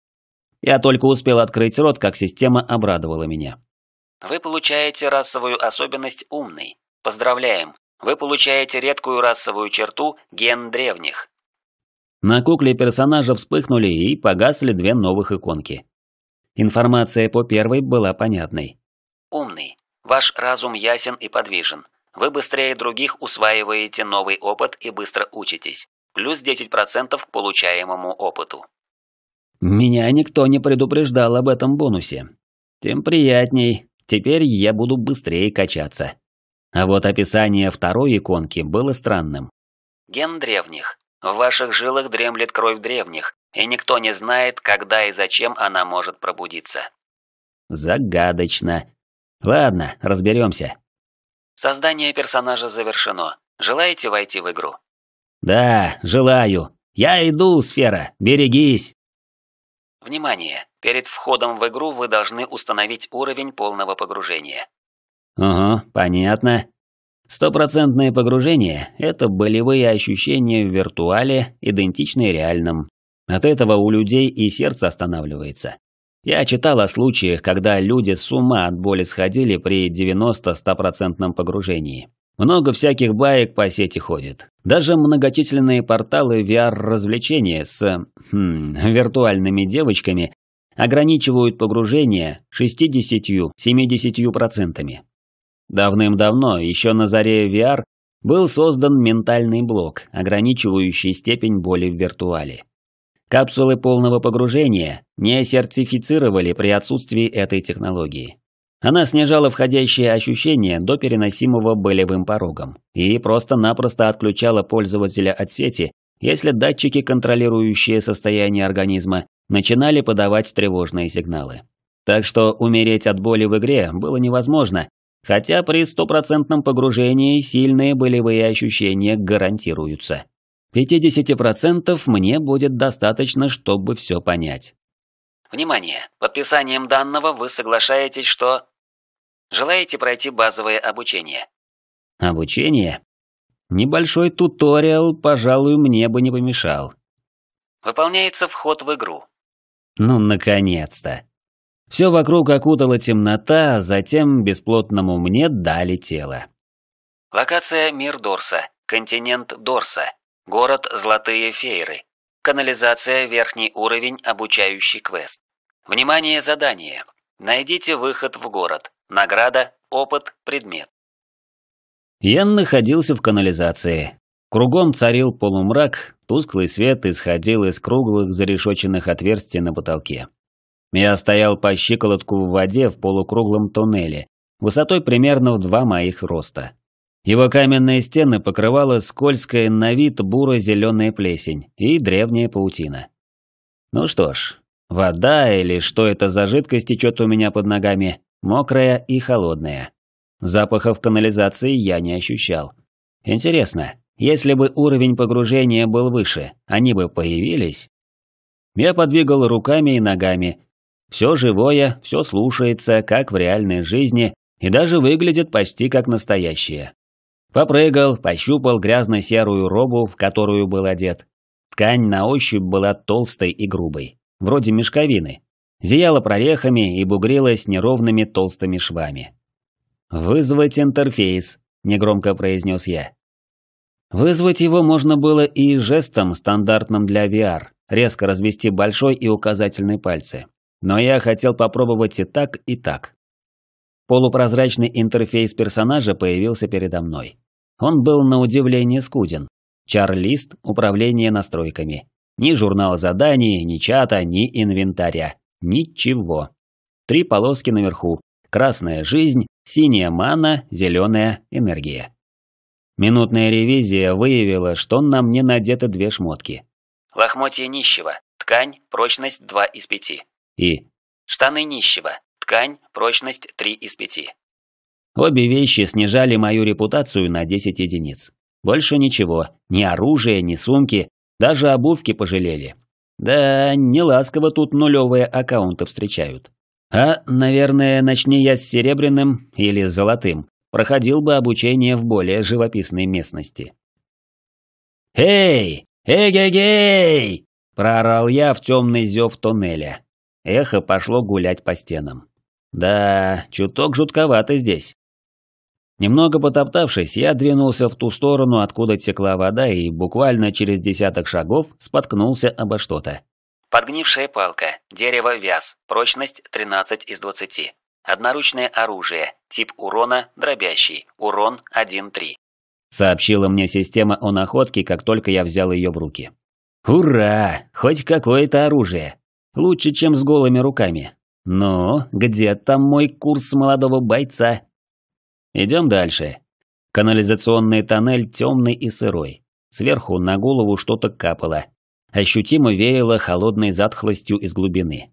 Я только успел открыть рот, как система обрадовала меня. Вы получаете расовую особенность «умный». Поздравляем! Вы получаете редкую расовую черту «ген древних». На кукле персонажа вспыхнули и погасли две новых иконки. Информация по первой была понятной. «Умный. Ваш разум ясен и подвижен. Вы быстрее других усваиваете новый опыт и быстро учитесь. Плюс 10% к получаемому опыту. Меня никто не предупреждал об этом бонусе. Тем приятней, теперь я буду быстрее качаться. А вот описание второй иконки было странным. Ген древних. В ваших жилах дремлет кровь древних, и никто не знает, когда и зачем она может пробудиться. Загадочно. Ладно, разберемся. Создание персонажа завершено. Желаете войти в игру? Да, желаю. Я иду, Сфера, берегись. Внимание! Перед входом в игру вы должны установить уровень полного погружения. Ага, понятно. Стопроцентное погружение – это болевые ощущения в виртуале, идентичные реальным. От этого у людей и сердце останавливается. Я читал о случаях, когда люди с ума от боли сходили при 90-100% погружении. Много всяких баек по сети ходит. Даже многочисленные порталы VR-развлечения с хм, виртуальными девочками ограничивают погружение 60-70%. Давным-давно, еще на заре VR, был создан ментальный блок, ограничивающий степень боли в виртуале. Капсулы полного погружения не сертифицировали при отсутствии этой технологии. Она снижала входящие ощущения до переносимого болевым порогом и просто-напросто отключала пользователя от сети, если датчики, контролирующие состояние организма, начинали подавать тревожные сигналы. Так что умереть от боли в игре было невозможно, хотя при стопроцентном погружении сильные болевые ощущения гарантируются. 50% мне будет достаточно, чтобы все понять. Внимание! Подписанием данного вы соглашаетесь, что Желаете пройти базовое обучение? Обучение? Небольшой туториал, пожалуй, мне бы не помешал. Выполняется вход в игру. Ну, наконец-то. Все вокруг окутала темнота, а затем бесплотному мне дали тело. Локация Мир Дорса, континент Дорса, город Золотые Фейры. канализация верхний уровень, обучающий квест. Внимание, задание. Найдите выход в город. Награда, опыт, предмет. Ян находился в канализации. Кругом царил полумрак, тусклый свет исходил из круглых зарешоченных отверстий на потолке. Я стоял по щиколотку в воде в полукруглом туннеле, высотой примерно в два моих роста. Его каменные стены покрывала скользкая на вид буро-зеленая плесень и древняя паутина. Ну что ж, вода или что это за жидкость течет у меня под ногами, Мокрая и холодная. Запахов канализации я не ощущал. Интересно, если бы уровень погружения был выше, они бы появились? Я подвигал руками и ногами. Все живое, все слушается, как в реальной жизни, и даже выглядит почти как настоящее. Попрыгал, пощупал грязно-серую робу, в которую был одет. Ткань на ощупь была толстой и грубой, вроде мешковины, зияла прорехами и бугрилась неровными толстыми швами. «Вызвать интерфейс», — негромко произнес я. Вызвать его можно было и жестом, стандартным для VR, резко развести большой и указательный пальцы. Но я хотел попробовать и так, и так. Полупрозрачный интерфейс персонажа появился передо мной. Он был на удивление скуден. Чар-лист управления настройками. Ни журнала заданий, ни чата, ни инвентаря. Ничего. Три полоски наверху. Красная – жизнь, синяя – мана, зеленая – энергия. Минутная ревизия выявила, что на мне надеты две шмотки. Лохмотья нищего. Ткань, прочность 2 из 5. И штаны нищего. Ткань, прочность 3 из 5. Обе вещи снижали мою репутацию на 10 единиц. Больше ничего, ни оружия, ни сумки, даже обувки пожалели. Да, не ласково тут нулевые аккаунты встречают. А, наверное, начни я с серебряным или золотым, проходил бы обучение в более живописной местности. «Эй! Эгегей!» – проорал я в темный зев тоннеля. Эхо пошло гулять по стенам. Да, чуток жутковато здесь. Немного потоптавшись, я двинулся в ту сторону, откуда текла вода, и буквально через десяток шагов споткнулся обо что-то. Подгнившая палка, дерево вяз, прочность 13 из 20. Одноручное оружие, тип урона дробящий, урон 1-3. Сообщила мне система о находке, как только я взял ее в руки. Ура! Хоть какое-то оружие. Лучше, чем с голыми руками. Но где там мой курс молодого бойца? Идем дальше. Канализационный тоннель темный и сырой. Сверху на голову что-то капало. Ощутимо веяло холодной затхлостью из глубины.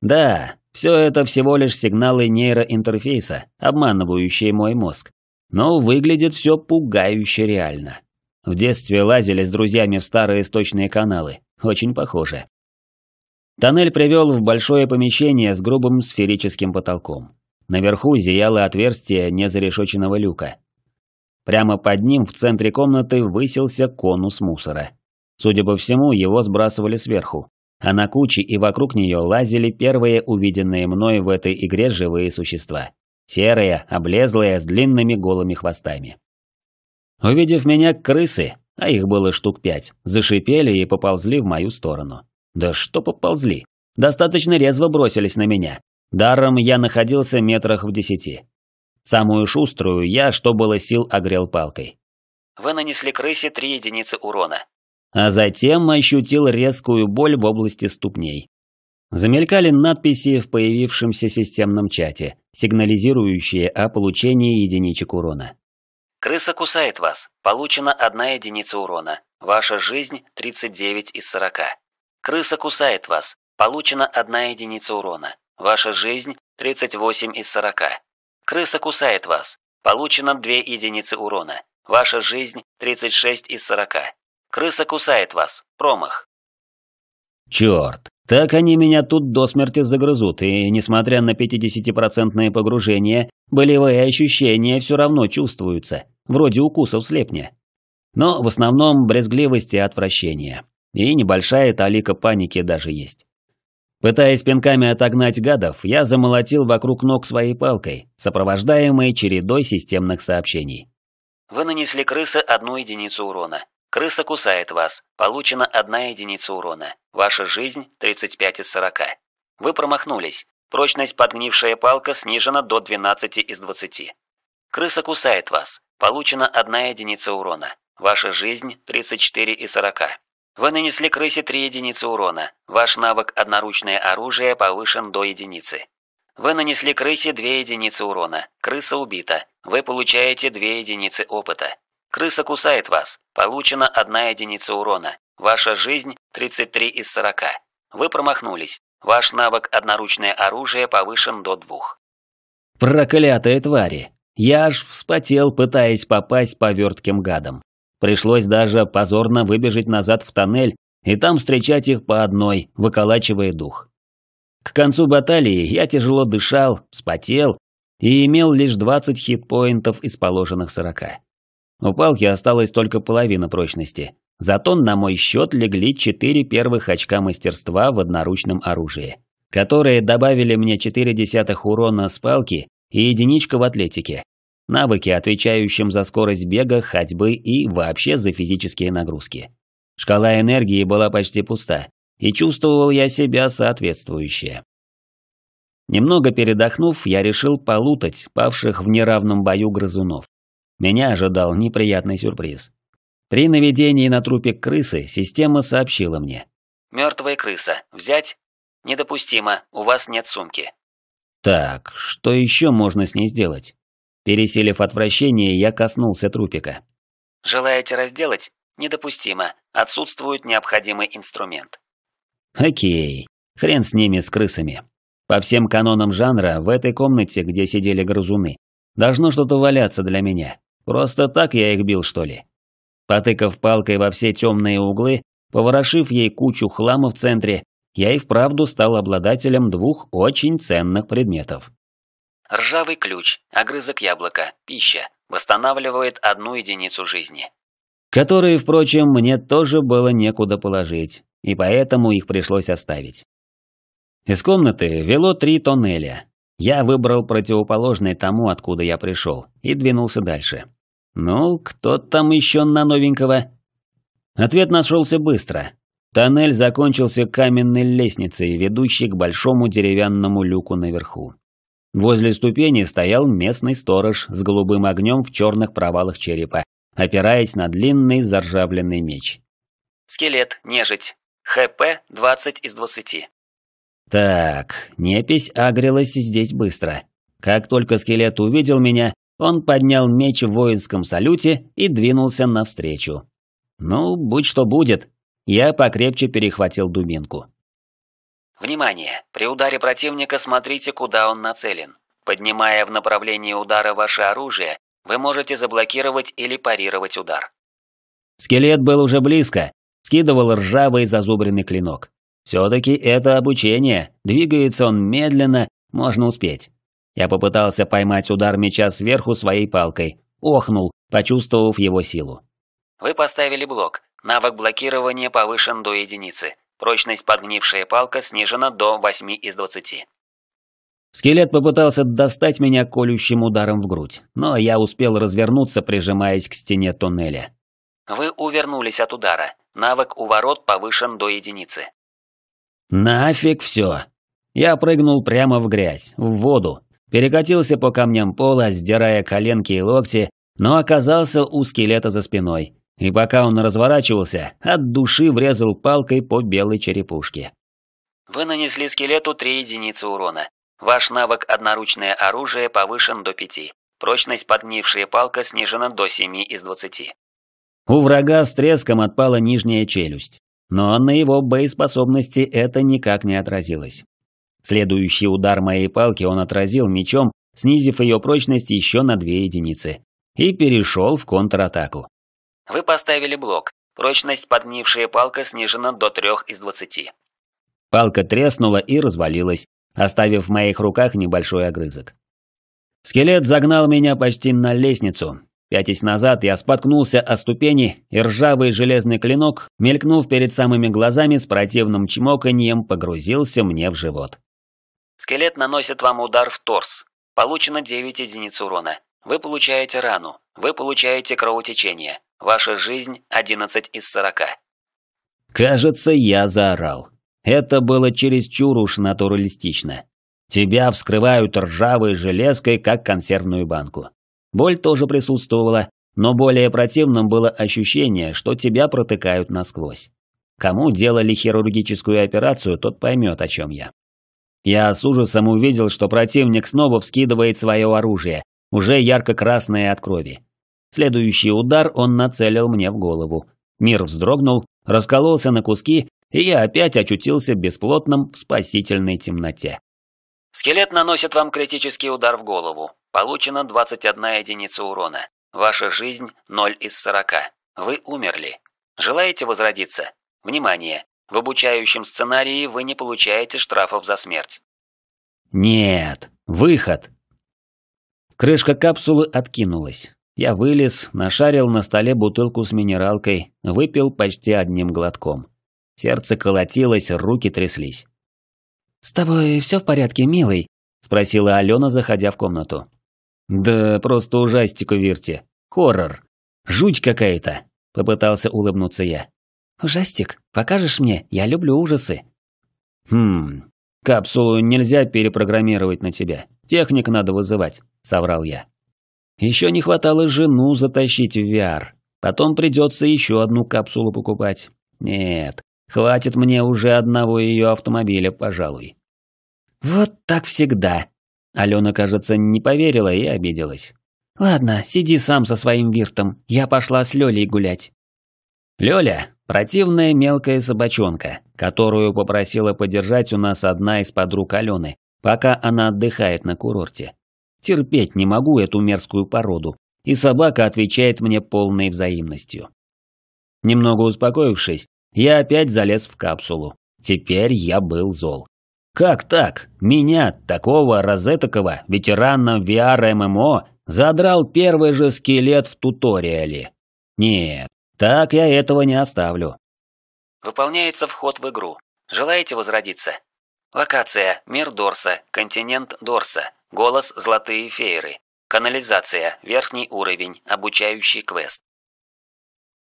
Да, все это всего лишь сигналы нейроинтерфейса, обманывающие мой мозг. Но выглядит все пугающе реально. В детстве лазили с друзьями в старые источные каналы. Очень похоже. Тоннель привел в большое помещение с грубым сферическим потолком. Наверху зияло отверстие незарешоченного люка. Прямо под ним в центре комнаты высился конус мусора. Судя по всему, его сбрасывали сверху, а на куче и вокруг нее лазили первые увиденные мной в этой игре живые существа. Серые, облезлые, с длинными голыми хвостами. Увидев меня, крысы, а их было штук пять, зашипели и поползли в мою сторону. Да что поползли? Достаточно резво бросились на меня, Даром я находился метрах в десяти. Самую шуструю я, что было сил, огрел палкой. Вы нанесли крысе три единицы урона. А затем ощутил резкую боль в области ступней. Замелькали надписи в появившемся системном чате, сигнализирующие о получении единичек урона. Крыса кусает вас. Получена одна единица урона. Ваша жизнь 39 из 40. Крыса кусает вас. Получена одна единица урона. Ваша жизнь 38 из 40. Крыса кусает вас. Получено 2 единицы урона. Ваша жизнь 36 из 40. Крыса кусает вас. Промах. Черт, так они меня тут до смерти загрызут, и, несмотря на 50 погружение, болевые ощущения все равно чувствуются, вроде укусов слепня. Но в основном брезгливость и отвращение. И небольшая талика паники даже есть. Пытаясь пинками отогнать гадов, я замолотил вокруг ног своей палкой, сопровождаемой чередой системных сообщений. Вы нанесли крыса одну единицу урона. Крыса кусает вас. Получена одна единица урона. Ваша жизнь 35 из 40. Вы промахнулись. Прочность подгнившая палка снижена до 12 из 20. Крыса кусает вас. Получена одна единица урона. Ваша жизнь 34 из 40. Вы нанесли крысе 3 единицы урона. Ваш навык «Одноручное оружие» повышен до единицы. Вы нанесли крысе 2 единицы урона. Крыса убита. Вы получаете 2 единицы опыта. Крыса кусает вас. Получена 1 единица урона. Ваша жизнь 33 из 40. Вы промахнулись. Ваш навык «Одноручное оружие» повышен до 2. Проклятые твари! Я аж вспотел, пытаясь попасть по вертким гадам. Пришлось даже позорно выбежать назад в тоннель и там встречать их по одной, выколачивая дух. К концу баталии я тяжело дышал, вспотел и имел лишь 20 хитпоинтов из положенных 40. У палки осталась только половина прочности, зато на мой счет легли 4 первых очка мастерства в одноручном оружии, которые добавили мне 4 десятых урона с палки и единичка в атлетике, навыки, отвечающим за скорость бега, ходьбы и вообще за физические нагрузки. Шкала энергии была почти пуста, и чувствовал я себя соответствующе. Немного передохнув, я решил полутать павших в неравном бою грызунов. Меня ожидал неприятный сюрприз. При наведении на трупик крысы система сообщила мне. «Мертвая крыса. Взять? Недопустимо. У вас нет сумки». Так, что еще можно с ней сделать? Переселив отвращение, я коснулся трупика. «Желаете разделать? Недопустимо. Отсутствует необходимый инструмент». «Окей. Хрен с ними, с крысами. По всем канонам жанра, в этой комнате, где сидели грызуны, должно что-то валяться для меня. Просто так я их бил, что ли?» Потыкав палкой во все темные углы, поворошив ей кучу хлама в центре, я и вправду стал обладателем двух очень ценных предметов. Ржавый ключ, огрызок яблока, пища, восстанавливает одну единицу жизни. Которые, впрочем, мне тоже было некуда положить, и поэтому их пришлось оставить. Из комнаты вело три тоннеля. Я выбрал противоположный тому, откуда я пришел, и двинулся дальше. «Ну, кто там еще на новенького?» Ответ нашелся быстро. Тоннель закончился каменной лестницей, ведущей к большому деревянному люку наверху. Возле ступени стоял местный сторож с голубым огнем в черных провалах черепа, опираясь на длинный заржавленный меч. Скелет, нежить. ХП 20 из 20. Так, непись агрилась здесь быстро. Как только скелет увидел меня, он поднял меч в воинском салюте и двинулся навстречу. Ну, будь что будет. Я покрепче перехватил дубинку. Внимание! При ударе противника смотрите, куда он нацелен. Поднимая в направлении удара ваше оружие, вы можете заблокировать или парировать удар. Скелет был уже близко, скидывал ржавый зазубренный клинок. Все-таки это обучение, двигается он медленно, можно успеть. Я попытался поймать удар меча сверху своей палкой, охнул, почувствовав его силу. Вы поставили блок, навык блокирования повышен до единицы. Прочность подгнившая палка снижена до 8 из 20. Скелет попытался достать меня колющим ударом в грудь, но я успел развернуться, прижимаясь к стене туннеля. Вы увернулись от удара. Навык у ворот повышен до единицы. Нафиг все. Я прыгнул прямо в грязь, в воду, перекатился по камням пола, сдирая коленки и локти, но оказался у скелета за спиной, и пока он разворачивался, от души врезал палкой по белой черепушке. Вы нанесли скелету 3 единицы урона. Ваш навык «Одноручное оружие» повышен до 5. Прочность подгнившая палка снижена до 7 из 20. У врага с треском отпала нижняя челюсть, но на его боеспособности это никак не отразилось. Следующий удар моей палки он отразил мечом, снизив ее прочность еще на 2 единицы, и перешел в контратаку. Вы поставили блок. Прочность подгнившая палка снижена до трех из двадцати. Палка треснула и развалилась, оставив в моих руках небольшой огрызок. Скелет загнал меня почти на лестницу. Пятясь назад, я споткнулся о ступени, и ржавый железный клинок, мелькнув перед самыми глазами с противным чмоканьем, погрузился мне в живот. Скелет наносит вам удар в торс. Получено 9 единиц урона. Вы получаете рану. Вы получаете кровотечение. Ваша жизнь 11 из 40. Кажется, я заорал. Это было чересчур уж натуралистично. Тебя вскрывают ржавой железкой, как консервную банку. Боль тоже присутствовала, но более противным было ощущение, что тебя протыкают насквозь. Кому делали хирургическую операцию, тот поймет, о чем я. Я с ужасом увидел, что противник снова вскидывает свое оружие, уже ярко-красное от крови. Следующий удар он нацелил мне в голову. Мир вздрогнул, раскололся на куски, и я опять очутился бесплотным в спасительной темноте. Скелет наносит вам критический удар в голову. Получено 21 единица урона. Ваша жизнь 0 из 40. Вы умерли. Желаете возродиться? Внимание! В обучающем сценарии вы не получаете штрафов за смерть. Нет, выход. Крышка капсулы откинулась. Я вылез, нашарил на столе бутылку с минералкой, выпил почти одним глотком. Сердце колотилось, руки тряслись. «С тобой все в порядке, милый?» – спросила Алена, заходя в комнату. «Да просто ужастику верьте. Хоррор. Жуть какая-то!» – попытался улыбнуться я. «Ужастик, покажешь мне? Я люблю ужасы». «Хм, капсулу нельзя перепрограммировать на тебя. Техник надо вызывать», – соврал я. Еще не хватало жену затащить в VR. Потом придется еще одну капсулу покупать. Нет, хватит мне уже одного ее автомобиля, пожалуй. Вот так всегда. Алена, кажется, не поверила и обиделась. Ладно, сиди сам со своим виртом. Я пошла с Лёлей гулять. Лёля – противная мелкая собачонка, которую попросила подержать у нас одна из подруг Алены, пока она отдыхает на курорте. Терпеть не могу эту мерзкую породу, и собака отвечает мне полной взаимностью. Немного успокоившись, я опять залез в капсулу. Теперь я был зол. Как так? Меня, такого розетокова, ветерана VR ММО, задрал первый же скелет в туториале. Нет, так я этого не оставлю. Выполняется вход в игру. Желаете возродиться? Локация – мир Дорса, континент Дорса, Голос «Золотые фееры». Канализация, верхний уровень, обучающий квест.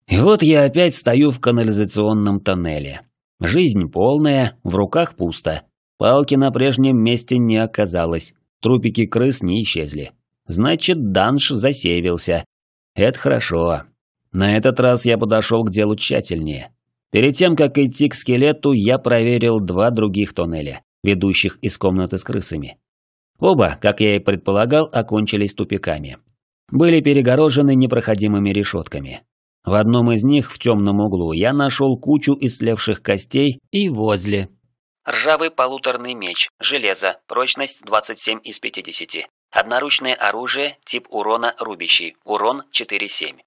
И вот я опять стою в канализационном тоннеле. Жизнь полная, в руках пусто. Палки на прежнем месте не оказалось. Трупики крыс не исчезли. Значит, данж засеявился. Это хорошо. На этот раз я подошел к делу тщательнее. Перед тем, как идти к скелету, я проверил два других тоннеля, ведущих из комнаты с крысами. Оба, как я и предполагал, окончились тупиками. Были перегорожены непроходимыми решетками. В одном из них, в темном углу, я нашел кучу ислевших костей и возле. Ржавый полуторный меч, железо, прочность 27 из 50. Одноручное оружие, тип урона рубящий, урон 4,7.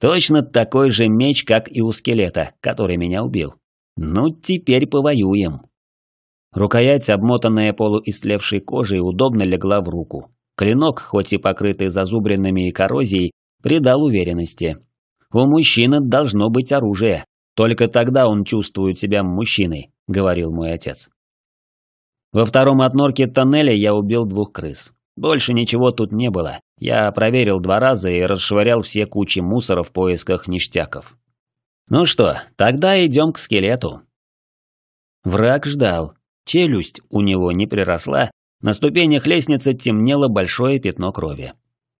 Точно такой же меч, как и у скелета, который меня убил. Ну, теперь повоюем. Рукоять, обмотанная полуистлевшей кожей, удобно легла в руку. Клинок, хоть и покрытый зазубренными и коррозией, придал уверенности. «У мужчины должно быть оружие. Только тогда он чувствует себя мужчиной», — говорил мой отец. Во втором отнорке тоннеля я убил двух крыс. Больше ничего тут не было. Я проверил два раза и расшвырял все кучи мусора в поисках ништяков. Ну что, тогда идем к скелету. Враг ждал. Челюсть у него не приросла, на ступенях лестницы темнело большое пятно крови.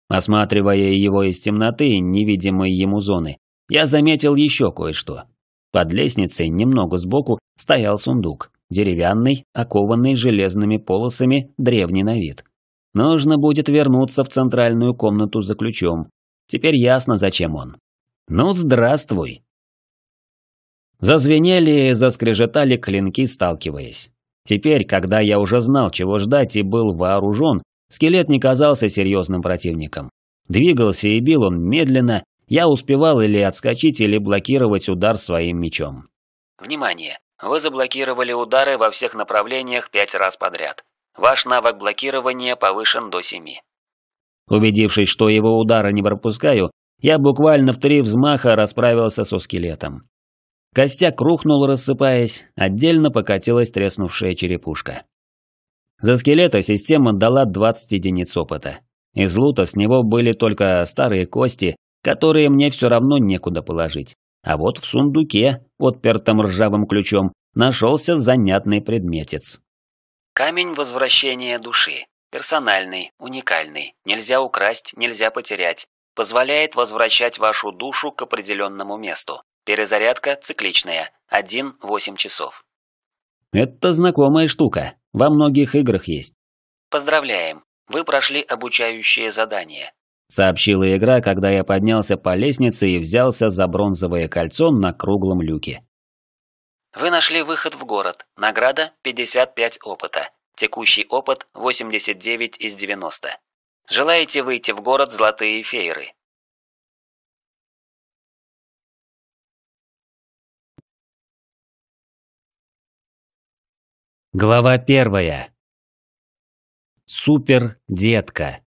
Осматривая его из темноты, невидимой ему зоны, я заметил еще кое-что. Под лестницей, немного сбоку, стоял сундук, деревянный, окованный железными полосами, древний на вид. Нужно будет вернуться в центральную комнату за ключом. Теперь ясно, зачем он. Ну, здравствуй. Зазвенели, заскрежетали клинки, сталкиваясь. Теперь, когда я уже знал, чего ждать и был вооружен, скелет не казался серьезным противником. Двигался и бил он медленно, я успевал или отскочить, или блокировать удар своим мечом. Внимание! Вы заблокировали удары во всех направлениях пять раз подряд. Ваш навык блокирования повышен до семи. Убедившись, что его удары не пропускаю, я буквально в три взмаха расправился со скелетом. Костяк рухнул, рассыпаясь, отдельно покатилась треснувшая черепушка. За скелета система дала 20 единиц опыта. Из лута с него были только старые кости, которые мне все равно некуда положить. А вот в сундуке, подпертом ржавым ключом, нашелся занятный предметец. Камень возвращения души. Персональный, уникальный. Нельзя украсть, нельзя потерять. Позволяет возвращать вашу душу к определенному месту. Перезарядка цикличная, 1-8 часов. Это знакомая штука, во многих играх есть. Поздравляем, вы прошли обучающее задание. Сообщила игра, когда я поднялся по лестнице и взялся за бронзовое кольцо на круглом люке. Вы нашли выход в город. Награда 55 опыта. Текущий опыт 89 из 90. Желаете выйти в город Золотые Фееры? Глава первая. Супер детка.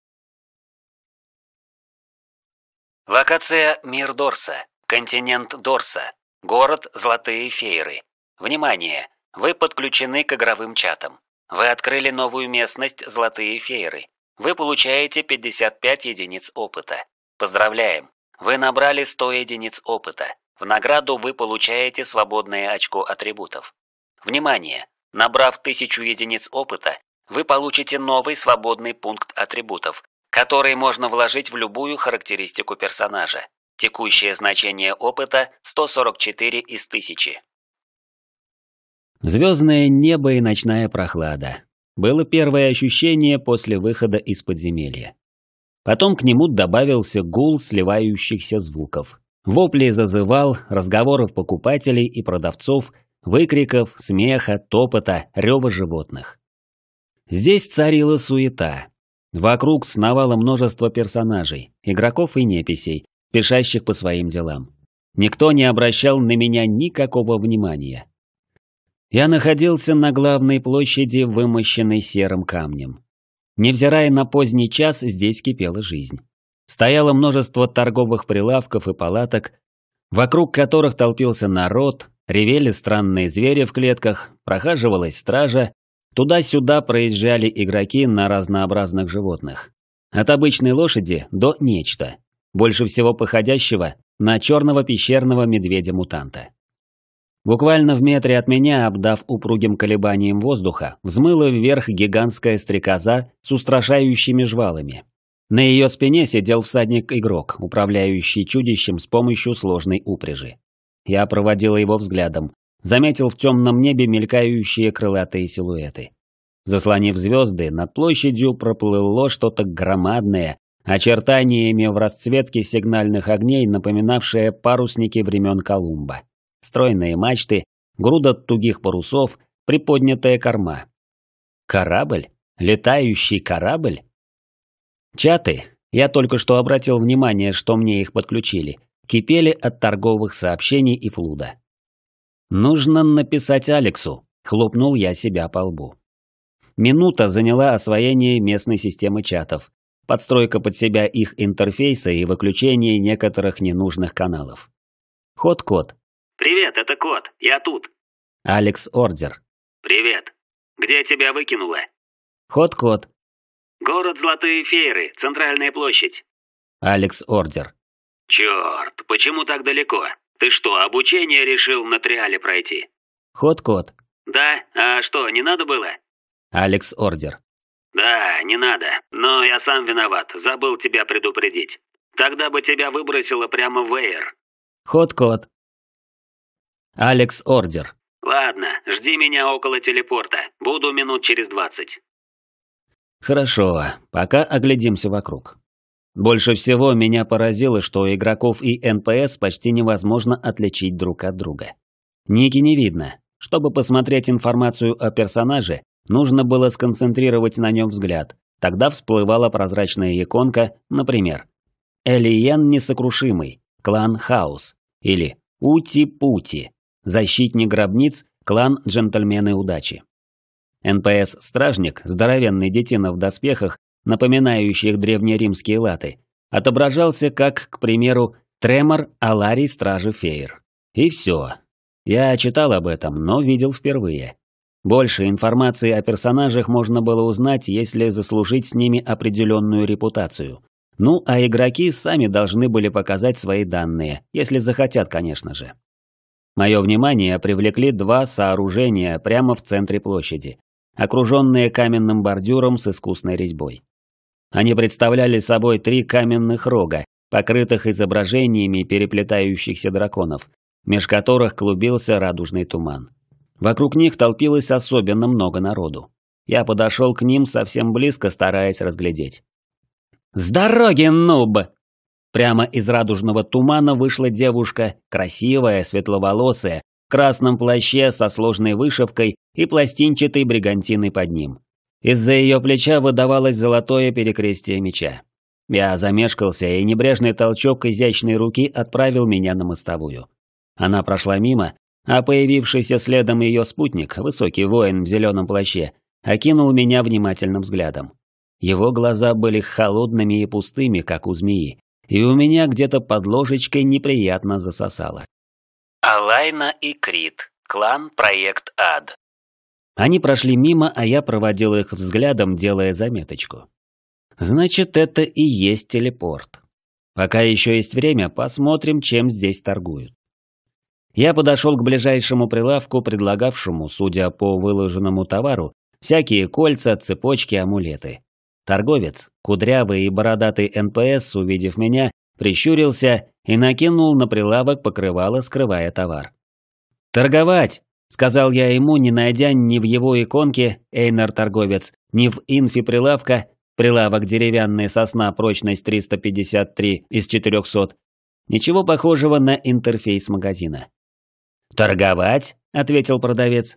Локация Мир Дорса, континент Дорса, город Золотые Фееры. Внимание, вы подключены к игровым чатам. Вы открыли новую местность Золотые Фееры. Вы получаете 55 единиц опыта. Поздравляем, вы набрали 100 единиц опыта. В награду вы получаете свободное очко атрибутов. Внимание, Набрав тысячу единиц опыта, вы получите новый свободный пункт атрибутов, который можно вложить в любую характеристику персонажа. Текущее значение опыта 144 из 1000. Звездное небо и ночная прохлада. Было первое ощущение после выхода из подземелья. Потом к нему добавился гул сливающихся звуков. Вопли зазывал, разговоров покупателей и продавцов – Выкриков, смеха, топота, рёва животных. Здесь царила суета. Вокруг сновало множество персонажей, игроков и неписей, спешащих по своим делам. Никто не обращал на меня никакого внимания. Я находился на главной площади, вымощенной серым камнем. Невзирая на поздний час, здесь кипела жизнь. Стояло множество торговых прилавков и палаток, вокруг которых толпился народ, Ревели странные звери в клетках, прохаживалась стража. Туда-сюда проезжали игроки на разнообразных животных. От обычной лошади до нечто, больше всего походящего на черного пещерного медведя-мутанта. Буквально в метре от меня, обдав упругим колебанием воздуха, взмыла вверх гигантская стрекоза с устрашающими жвалами. На ее спине сидел всадник-игрок, управляющий чудищем с помощью сложной упряжи. Я проводила его взглядом. Заметил в темном небе мелькающие крылатые силуэты. Заслонив звезды, над площадью проплыло что-то громадное, очертаниями в расцветке сигнальных огней, напоминавшее парусники времен Колумба. Стройные мачты, груда тугих парусов, приподнятая корма. Корабль? Летающий корабль? Чаты. Я только что обратил внимание, что мне их подключили кипели от торговых сообщений и флуда. «Нужно написать Алексу», — хлопнул я себя по лбу. Минута заняла освоение местной системы чатов, подстройка под себя их интерфейса и выключение некоторых ненужных каналов. Ход-код. «Привет, это Кот, я тут». Алекс Ордер. «Привет. Где тебя выкинуло?» Ход-код. «Город Золотые Фейры, Центральная площадь». Алекс Ордер. «Черт, почему так далеко? Ты что, обучение решил на триале пройти?» «Ход-код». «Да? А что, не надо было?» «Алекс Ордер». «Да, не надо. Но я сам виноват. Забыл тебя предупредить. Тогда бы тебя выбросило прямо в эйр». «Ход-код». «Алекс Ордер». «Ладно, жди меня около телепорта. Буду минут через двадцать». «Хорошо. Пока оглядимся вокруг». Больше всего меня поразило, что у игроков и НПС почти невозможно отличить друг от друга. Ники не видно. Чтобы посмотреть информацию о персонаже, нужно было сконцентрировать на нем взгляд. Тогда всплывала прозрачная иконка, например, «Элиен Несокрушимый», «Клан Хаус» или «Ути-Пути», «Защитник гробниц», «Клан Джентльмены Удачи». НПС-стражник, здоровенный детина в доспехах, напоминающих древнеримские латы, отображался как, к примеру, тремор Аларий Стражи Феер. И все. Я читал об этом, но видел впервые. Больше информации о персонажах можно было узнать, если заслужить с ними определенную репутацию. Ну, а игроки сами должны были показать свои данные, если захотят, конечно же. Мое внимание привлекли два сооружения прямо в центре площади, окруженные каменным бордюром с искусной резьбой. Они представляли собой три каменных рога, покрытых изображениями переплетающихся драконов, меж которых клубился радужный туман. Вокруг них толпилось особенно много народу. Я подошел к ним совсем близко, стараясь разглядеть. «С дороги, нуб!» Прямо из радужного тумана вышла девушка, красивая, светловолосая, в красном плаще со сложной вышивкой и пластинчатой бригантиной под ним. Из-за ее плеча выдавалось золотое перекрестие меча. Я замешкался, и небрежный толчок изящной руки отправил меня на мостовую. Она прошла мимо, а появившийся следом ее спутник, высокий воин в зеленом плаще, окинул меня внимательным взглядом. Его глаза были холодными и пустыми, как у змеи, и у меня где-то под ложечкой неприятно засосало. Алайна и Крит. Клан Проект Ад. Они прошли мимо, а я проводил их взглядом, делая заметочку. Значит, это и есть телепорт. Пока еще есть время, посмотрим, чем здесь торгуют. Я подошел к ближайшему прилавку, предлагавшему, судя по выложенному товару, всякие кольца, цепочки, амулеты. Торговец, кудрявый и бородатый НПС, увидев меня, прищурился и накинул на прилавок покрывало, скрывая товар. «Торговать!» Сказал я ему, не найдя ни в его иконке Эйнар-торговец, ни в инфе прилавка, прилавок деревянный сосна прочность 353 из 400, ничего похожего на интерфейс магазина. «Торговать?» – ответил продавец.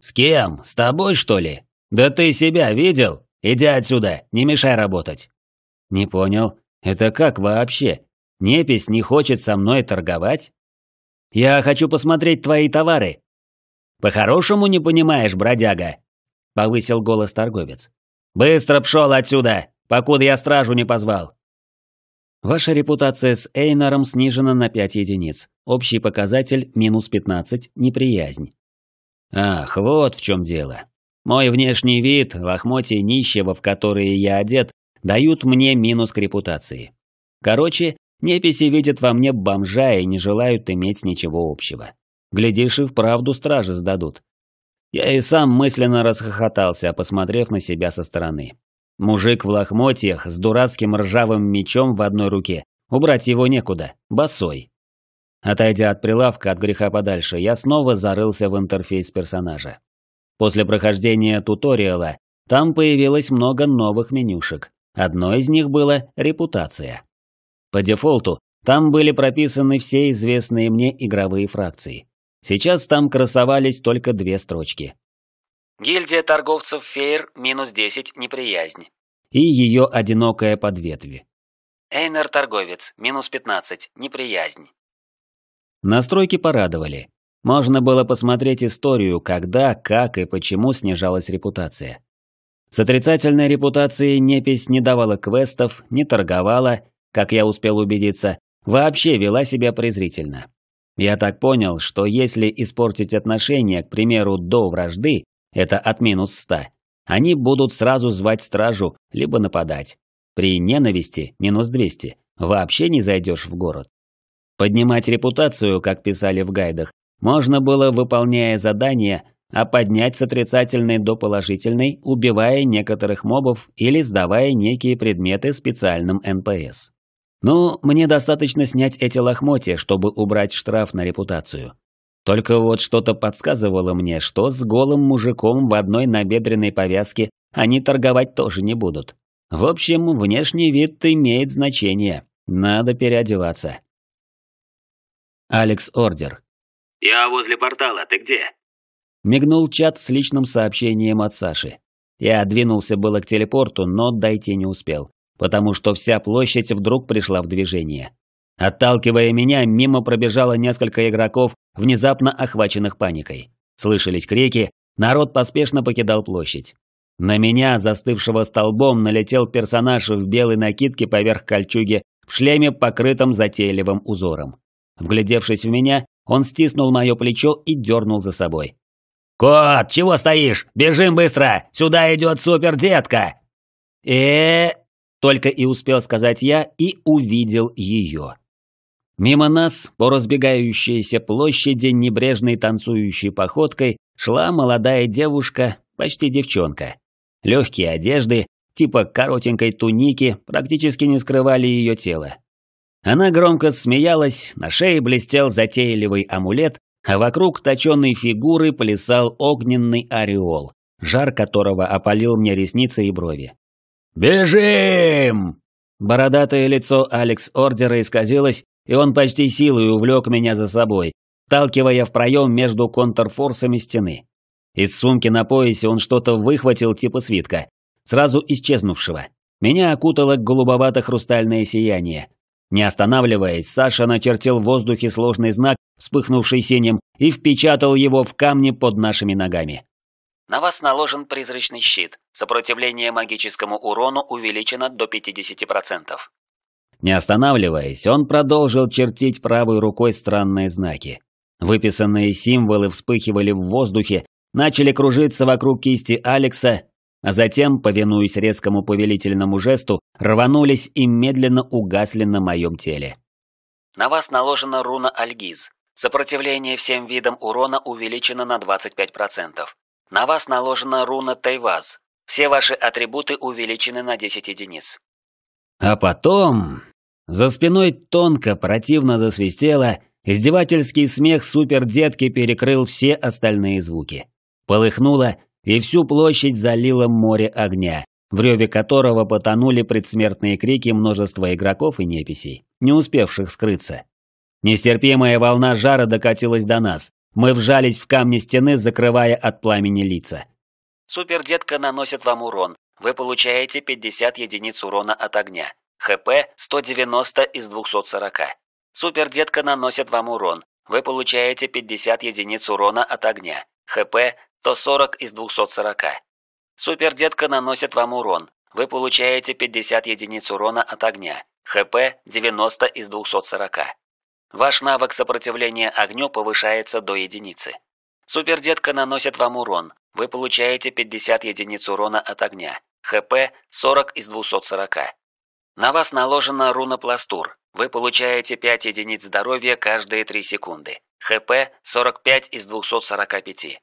«С кем? С тобой, что ли? Да ты себя видел? Иди отсюда, не мешай работать». «Не понял. Это как вообще? Непись не хочет со мной торговать?» «Я хочу посмотреть твои товары», «По-хорошему не понимаешь, бродяга!» — повысил голос торговец. «Быстро пшел отсюда, покуда я стражу не позвал!» Ваша репутация с Эйнаром снижена на 5 единиц. Общий показатель минус 15, неприязнь. Ах, вот в чем дело. Мой внешний вид, лохмотья нищего, в которые я одет, дают мне минус к репутации. Короче, неписи видят во мне бомжа и не желают иметь ничего общего. Глядишь, и вправду стражи сдадут. Я и сам мысленно расхохотался, посмотрев на себя со стороны. Мужик в лохмотьях с дурацким ржавым мечом в одной руке. Убрать его некуда, босой. Отойдя от прилавка от греха подальше, я снова зарылся в интерфейс персонажа. После прохождения туториала там появилось много новых менюшек. Одно из них было «Репутация». По дефолту там были прописаны все известные мне игровые фракции. Сейчас там красовались только две строчки. Гильдия торговцев Фейр минус 10 неприязнь. И ее одинокая подветви. Эйнер торговец минус 15 неприязнь. Настройки порадовали. Можно было посмотреть историю, когда, как и почему снижалась репутация. С отрицательной репутацией непись не давала квестов, не торговала, как я успел убедиться, вообще вела себя презрительно. Я так понял, что если испортить отношения, к примеру, до вражды, это от минус ста, они будут сразу звать стражу, либо нападать. При ненависти минус двести вообще не зайдешь в город. Поднимать репутацию, как писали в гайдах, можно было, выполняя задания, а поднять с отрицательной до положительной, убивая некоторых мобов или сдавая некие предметы специальным НПС. Ну, мне достаточно снять эти лохмотья, чтобы убрать штраф на репутацию. Только вот что-то подсказывало мне, что с голым мужиком в одной набедренной повязке они торговать тоже не будут. В общем, внешний вид имеет значение. Надо переодеваться. Алекс Ордер. «Я возле портала, ты где?» Мигнул чат с личным сообщением от Саши. Я двинулся было к телепорту, но дойти не успел потому что вся площадь вдруг пришла в движение. Отталкивая меня, мимо пробежало несколько игроков, внезапно охваченных паникой. Слышались крики, народ поспешно покидал площадь. На меня, застывшего столбом, налетел персонаж в белой накидке поверх кольчуги, в шлеме, покрытом затейливым узором. Вглядевшись в меня, он стиснул мое плечо и дернул за собой. «Кот, чего стоишь? Бежим быстро! Сюда идет супер-детка!» э, -э, -э только и успел сказать я и увидел ее. Мимо нас, по разбегающейся площади, небрежной танцующей походкой, шла молодая девушка, почти девчонка. Легкие одежды, типа коротенькой туники, практически не скрывали ее тело. Она громко смеялась, на шее блестел затейливый амулет, а вокруг точенной фигуры плясал огненный ореол, жар которого опалил мне ресницы и брови. «Бежим!» Бородатое лицо Алекс Ордера исказилось, и он почти силой увлек меня за собой, вталкивая в проем между контрфорсами стены. Из сумки на поясе он что-то выхватил типа свитка, сразу исчезнувшего. Меня окутало голубовато-хрустальное сияние. Не останавливаясь, Саша начертил в воздухе сложный знак, вспыхнувший синим, и впечатал его в камни под нашими ногами. На вас наложен призрачный щит. Сопротивление магическому урону увеличено до 50%. Не останавливаясь, он продолжил чертить правой рукой странные знаки. Выписанные символы вспыхивали в воздухе, начали кружиться вокруг кисти Алекса, а затем, повинуясь резкому повелительному жесту, рванулись и медленно угасли на моем теле. На вас наложена руна Альгиз. Сопротивление всем видам урона увеличено на 25%. На вас наложена руна Тайваз. Все ваши атрибуты увеличены на 10 единиц. А потом... За спиной тонко, противно засвистело, издевательский смех супердетки перекрыл все остальные звуки. Полыхнуло, и всю площадь залило море огня, в реве которого потонули предсмертные крики множества игроков и неписей, не успевших скрыться. Нестерпимая волна жара докатилась до нас, мы вжались в камни стены, закрывая от пламени лица. Супердетка наносит вам урон. Вы получаете 50 единиц урона от огня. ХП 190 из 240. Супердетка наносит вам урон. Вы получаете 50 единиц урона от огня. ХП 140 из 240. Супердетка наносит вам урон. Вы получаете 50 единиц урона от огня. ХП 90 из 240. Ваш навык сопротивления огню повышается до единицы. Супердетка наносит вам урон. Вы получаете 50 единиц урона от огня. ХП 40 из 240. На вас наложена руна Пластур. Вы получаете 5 единиц здоровья каждые 3 секунды. ХП 45 из 245.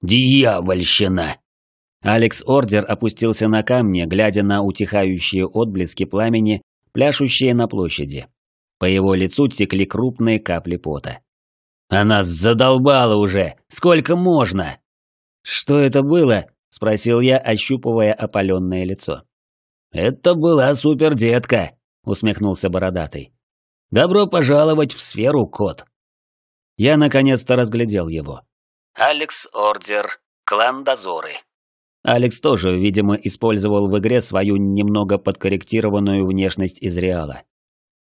Дьявольщина! Алекс Ордер опустился на камни, глядя на утихающие отблески пламени, пляшущие на площади. По его лицу текли крупные капли пота. «Она задолбала уже! Сколько можно?» «Что это было?» — спросил я, ощупывая опаленное лицо. «Это была супердетка», — усмехнулся бородатый. «Добро пожаловать в сферу, кот». Я наконец-то разглядел его. Алекс Ордер, клан Дозоры. Алекс тоже, видимо, использовал в игре свою немного подкорректированную внешность из Реала.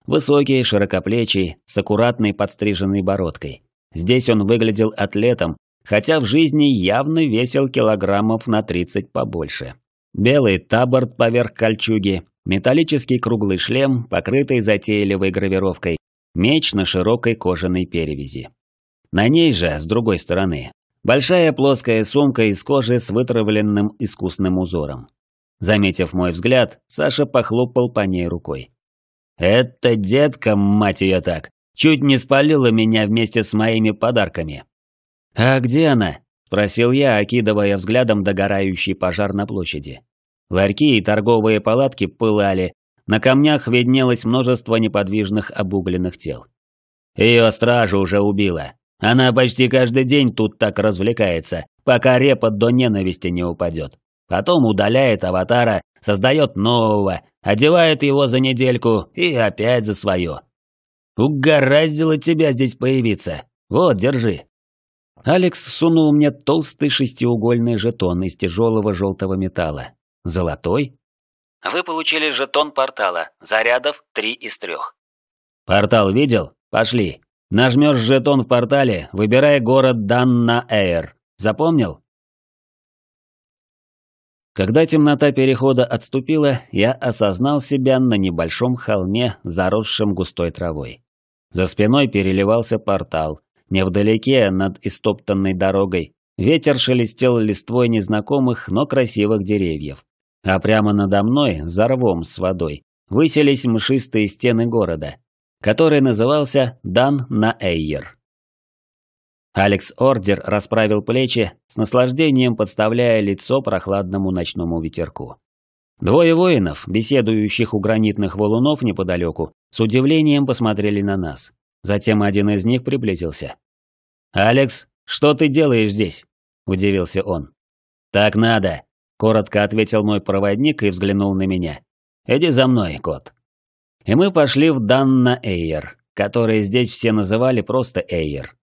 Высокий, широкоплечий, с аккуратной подстриженной бородкой. Здесь он выглядел атлетом, хотя в жизни явно весил килограммов на 30 побольше. Белый таборд поверх кольчуги, металлический круглый шлем, покрытый затейливой гравировкой, меч на широкой кожаной перевязи. На ней же, с другой стороны, большая плоская сумка из кожи с вытравленным искусным узором. Заметив мой взгляд, Саша похлопал по ней рукой. Эта детка, мать ее так, чуть не спалила меня вместе с моими подарками. «А где она?» – спросил я, окидывая взглядом догорающий пожар на площади. Ларьки и торговые палатки пылали, на камнях виднелось множество неподвижных обугленных тел. Ее стража уже убила. Она почти каждый день тут так развлекается, пока репот до ненависти не упадет. Потом удаляет аватара, создает нового, одевает его за недельку и опять за свое. «Угораздило тебя здесь появиться. Вот, держи». Алекс сунул мне толстый шестиугольный жетон из тяжелого желтого металла. Золотой? Вы получили жетон портала. Зарядов три из трех. Портал видел? Пошли. Нажмешь жетон в портале, выбирая город Данна-Эйр. Запомнил? Когда темнота перехода отступила, я осознал себя на небольшом холме, заросшем густой травой. За спиной переливался портал. Невдалеке, над истоптанной дорогой, ветер шелестел листвой незнакомых, но красивых деревьев. А прямо надо мной, за рвом с водой, высились мшистые стены города, который назывался Дан-на-Эйер. Алекс Ордер расправил плечи, с наслаждением подставляя лицо прохладному ночному ветерку. Двое воинов, беседующих у гранитных валунов неподалеку, с удивлением посмотрели на нас. Затем один из них приблизился. «Алекс, что ты делаешь здесь?» – удивился он. «Так надо», – коротко ответил мой проводник и взглянул на меня. «Иди за мной, кот». И мы пошли в Данна Эйер, который здесь все называли просто Эйер.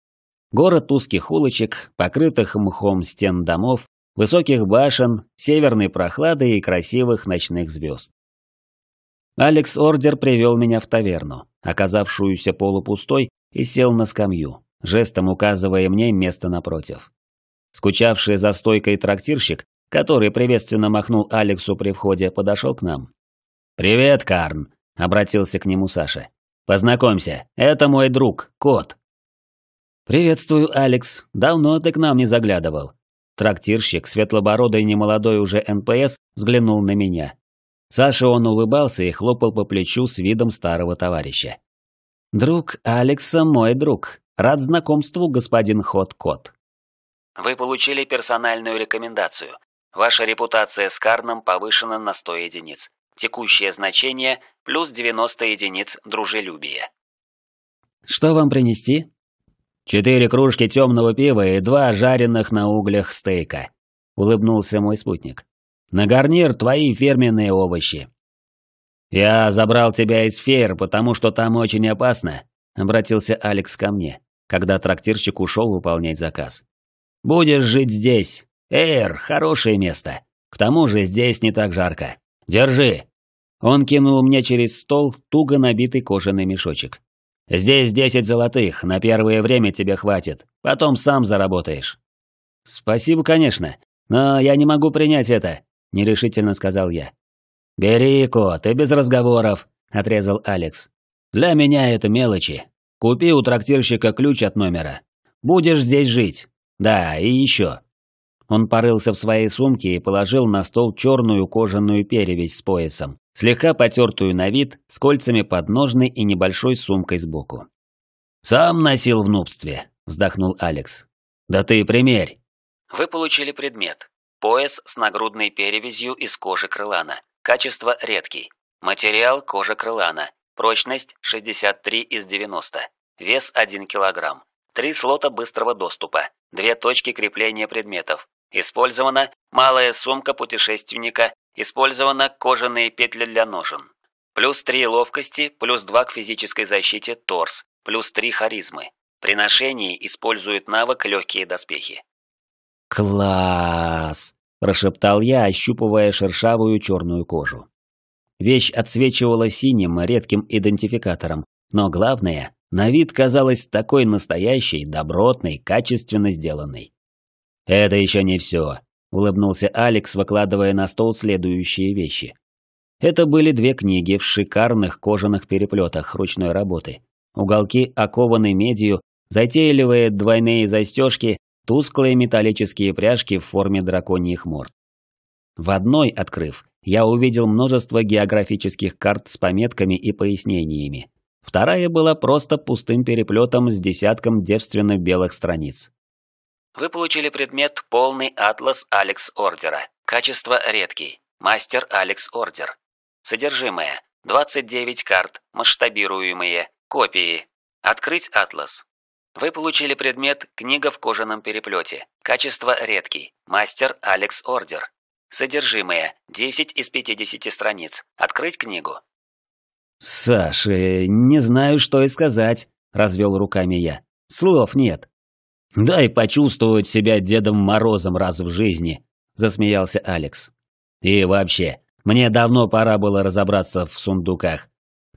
Город узких улочек, покрытых мхом стен домов, высоких башен, северной прохлады и красивых ночных звезд. Алекс Ордер привел меня в таверну, оказавшуюся полупустой, и сел на скамью, жестом указывая мне место напротив. Скучавший за стойкой трактирщик, который приветственно махнул Алексу при входе, подошел к нам. «Привет, Карн!» – обратился к нему Саша. «Познакомься, это мой друг, Кот». «Приветствую, Алекс. Давно ты к нам не заглядывал». Трактирщик, светлобородый немолодой уже НПС, взглянул на меня. Саша он улыбался и хлопал по плечу с видом старого товарища. «Друг Алекса мой друг. Рад знакомству, господин Хот-Кот». «Вы получили персональную рекомендацию. Ваша репутация с Карном повышена на 100 единиц. Текущее значение – плюс 90 единиц дружелюбия». «Что вам принести?» Четыре кружки темного пива и два жареных на углях стейка. Улыбнулся мой спутник. На гарнир твои фирменные овощи. Я забрал тебя из феер, потому что там очень опасно, обратился Алекс ко мне, когда трактирщик ушел выполнять заказ. Будешь жить здесь. Эйр, хорошее место. К тому же здесь не так жарко. Держи. Он кинул мне через стол туго набитый кожаный мешочек. Здесь десять золотых, на первое время тебе хватит, потом сам заработаешь». «Спасибо, конечно, но я не могу принять это», — нерешительно сказал я. «Бери, Кот, ты без разговоров», — отрезал Алекс. «Для меня это мелочи. Купи у трактирщика ключ от номера. Будешь здесь жить. Да, и еще. Он порылся в своей сумке и положил на стол черную кожаную перевязь с поясом, слегка потертую на вид, с кольцами подножной и небольшой сумкой сбоку. «Сам носил в нубстве», — вздохнул Алекс. «Да ты примерь». Вы получили предмет. Пояс с нагрудной перевязью из кожи крылана. Качество редкий. Материал кожа крылана. Прочность 63 из 90. Вес 1 килограмм. Три слота быстрого доступа. Две точки крепления предметов. Использована малая сумка путешественника. Использована кожаные петли для ножен. Плюс три ловкости, плюс два к физической защите торс, плюс три харизмы. При ношении использует навык легкие доспехи. «Класс!» – прошептал я, ощупывая шершавую черную кожу. Вещь отсвечивала синим, редким идентификатором, но главное, на вид казалась такой настоящей, добротной, качественно сделанной. «Это еще не все», — улыбнулся Алекс, выкладывая на стол следующие вещи. Это были две книги в шикарных кожаных переплетах ручной работы. Уголки окованы медью, затейливые двойные застежки, тусклые металлические пряжки в форме драконьих морд. В одной, открыв, я увидел множество географических карт с пометками и пояснениями, Вторая была просто пустым переплетом с десятком девственно белых страниц. Вы получили предмет «Полный атлас Алекс Ордера». Качество «Редкий». Мастер Алекс Ордер. Содержимое. 29 карт, масштабируемые, копии. Открыть атлас. Вы получили предмет «Книга в кожаном переплете». Качество «Редкий». Мастер Алекс Ордер. Содержимое. 10 из 50 страниц. Открыть книгу. «Саша, не знаю, что и сказать», — развел руками я. «Слов нет». «Дай почувствовать себя Дедом Морозом раз в жизни», — засмеялся Алекс. «И вообще, мне давно пора было разобраться в сундуках.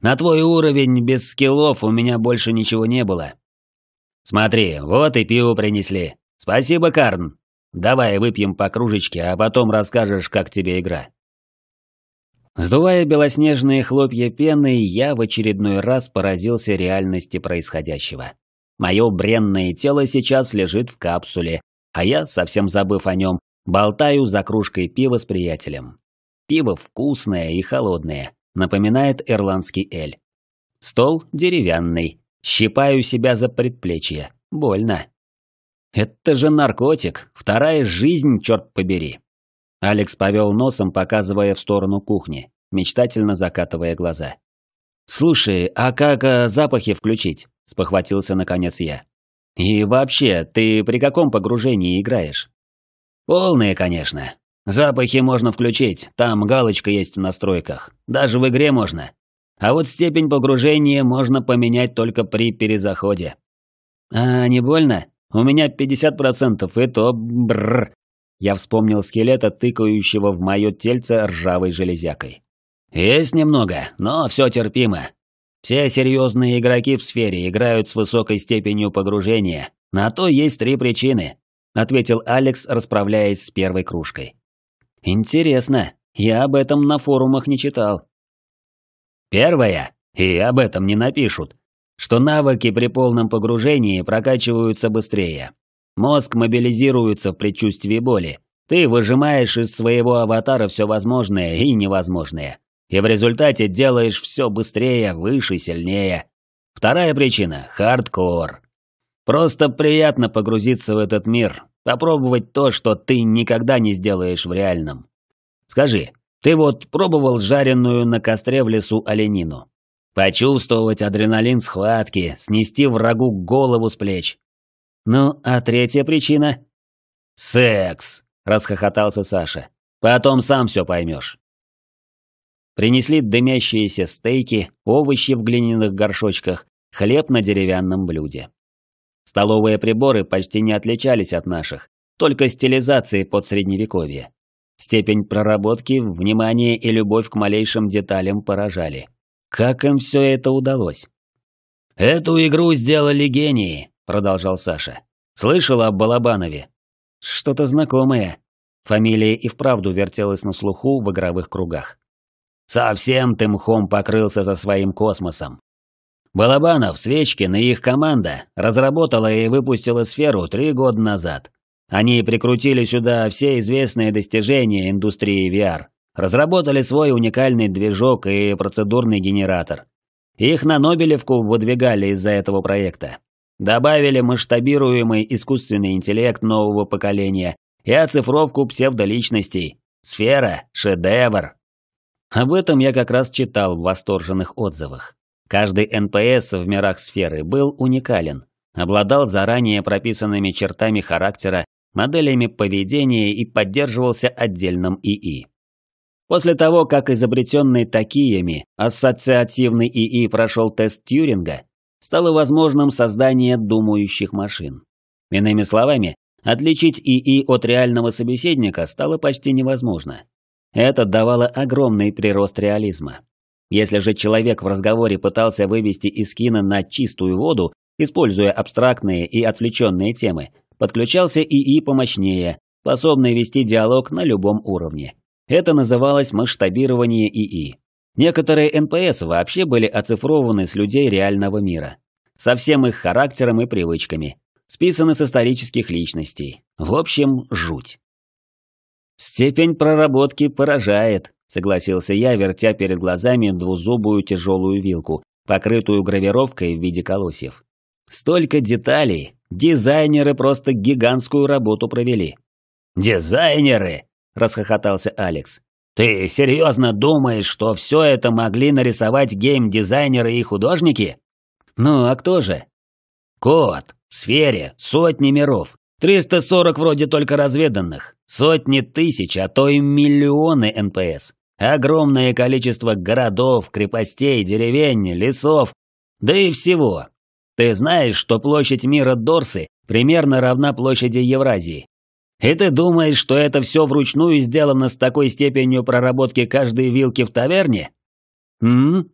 На твой уровень без скиллов у меня больше ничего не было». «Смотри, вот и пиво принесли. Спасибо, Карн. Давай выпьем по кружечке, а потом расскажешь, как тебе игра». Сдувая белоснежные хлопья пены, я в очередной раз поразился реальности происходящего. Мое бренное тело сейчас лежит в капсуле, а я, совсем забыв о нем, болтаю за кружкой пива с приятелем. Пиво вкусное и холодное, напоминает ирландский эль. Стол деревянный. Щипаю себя за предплечье. Больно. Это же наркотик, вторая жизнь, черт побери. Алекс повел носом, показывая в сторону кухни, мечтательно закатывая глаза. «Слушай, а как э, запахи включить?» – спохватился наконец я. «И вообще, ты при каком погружении играешь?» «Полные, конечно. Запахи можно включить, там галочка есть в настройках. Даже в игре можно. А вот степень погружения можно поменять только при перезаходе». «А не больно? У меня 50% и то бррр. Я вспомнил скелета, тыкающего в мое тельце ржавой железякой. «Есть немного, но все терпимо. Все серьезные игроки в сфере играют с высокой степенью погружения. На то есть три причины», — ответил Алекс, расправляясь с первой кружкой. «Интересно, я об этом на форумах не читал». «Первое, и об этом не напишут», что навыки при полном погружении прокачиваются быстрее. Мозг мобилизируется в предчувствии боли. Ты выжимаешь из своего аватара все возможное и невозможное. И в результате делаешь все быстрее, выше, сильнее. Вторая причина – хардкор. Просто приятно погрузиться в этот мир, попробовать то, что ты никогда не сделаешь в реальном. Скажи, ты вот пробовал жареную на костре в лесу оленину? Почувствовать адреналин схватки, снести врагу голову с плеч, ну, а третья причина? Секс, расхохотался Саша. Потом сам все поймешь. Принесли дымящиеся стейки, овощи в глиняных горшочках, хлеб на деревянном блюде. Столовые приборы почти не отличались от наших, только стилизации под средневековье. Степень проработки, внимание и любовь к малейшим деталям поражали. Как им все это удалось? «Эту игру сделали гении», продолжал Саша. «Слышал об Балабанове?» «Что-то знакомое». Фамилия и вправду вертелась на слуху в игровых кругах. «Совсем ты мхом покрылся за своим космосом». Балабанов, Свечкин и их команда разработала и выпустила сферу три года назад. Они прикрутили сюда все известные достижения индустрии VR, разработали свой уникальный движок и процедурный генератор. Их на Нобелевку выдвигали из-за этого проекта. Добавили масштабируемый искусственный интеллект нового поколения и оцифровку псевдоличностей. Сфера – шедевр. Об этом я как раз читал в восторженных отзывах. Каждый НПС в мирах сферы был уникален, обладал заранее прописанными чертами характера, моделями поведения и поддерживался отдельным ИИ. После того, как изобретенный такиями ассоциативный ИИ прошел тест Тьюринга, стало возможным создание думающих машин. Иными словами, отличить ИИ от реального собеседника стало почти невозможно. Это давало огромный прирост реализма. Если же человек в разговоре пытался вывести из кино на чистую воду, используя абстрактные и отвлеченные темы, подключался ИИ помощнее, способный вести диалог на любом уровне. Это называлось масштабирование ИИ. Некоторые НПС вообще были оцифрованы с людей реального мира. Со всем их характером и привычками. Списаны с исторических личностей. В общем, жуть. «Степень проработки поражает», — согласился я, вертя перед глазами двузубую тяжелую вилку, покрытую гравировкой в виде колосьев. «Столько деталей! Дизайнеры просто гигантскую работу провели!» «Дизайнеры!» — расхохотался Алекс. «Ты серьезно думаешь, что все это могли нарисовать гейм-дизайнеры и художники? Ну, а кто же?» «Код, сфере, сотни миров, 340 вроде только разведанных, сотни тысяч, а то и миллионы НПС, огромное количество городов, крепостей, деревень, лесов, да и всего. Ты знаешь, что площадь мира Дорсы примерно равна площади Евразии, и ты думаешь, что это все вручную сделано с такой степенью проработки каждой вилки в таверне? М?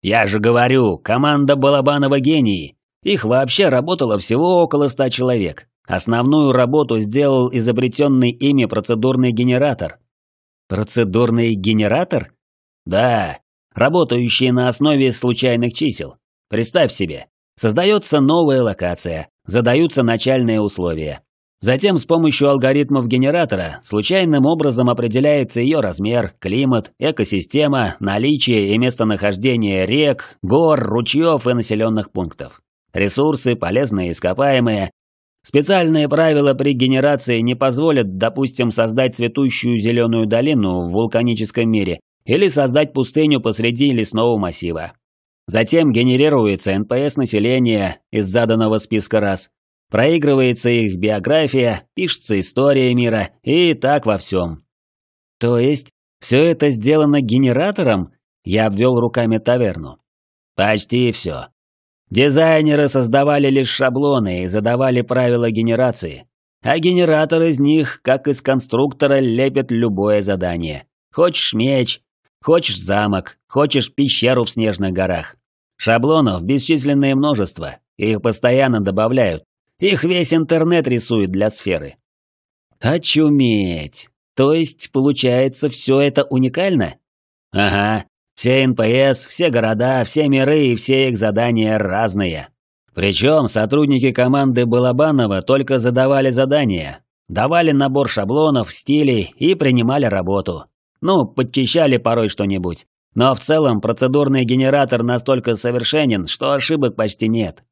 Я же говорю, команда Балабанова гении. Их вообще работало всего около ста человек. Основную работу сделал изобретенный ими процедурный генератор. Процедурный генератор? Да, работающий на основе случайных чисел. Представь себе, создается новая локация, задаются начальные условия. Затем с помощью алгоритмов генератора случайным образом определяется ее размер, климат, экосистема, наличие и местонахождение рек, гор, ручьев и населенных пунктов. Ресурсы, полезные ископаемые. Специальные правила при генерации не позволят, допустим, создать цветущую зеленую долину в вулканическом мире или создать пустыню посреди лесного массива. Затем генерируется НПС населения из заданного списка раз. Проигрывается их биография, пишется история мира и так во всем. То есть все это сделано генератором? Я обвел руками таверну. Почти все. Дизайнеры создавали лишь шаблоны и задавали правила генерации. А генератор из них, как из конструктора, лепит любое задание. Хочешь меч, хочешь замок, хочешь пещеру в снежных горах. Шаблонов бесчисленное множество, их постоянно добавляют, их весь интернет рисует для сферы. Очуметь! То есть, получается, все это уникально? Ага. Все НПС, все города, все миры и все их задания разные. Причем сотрудники команды Балабанова только задавали задания, давали набор шаблонов, стилей и принимали работу. Ну, подчищали порой что-нибудь. Но в целом процедурный генератор настолько совершенен, что ошибок почти нет.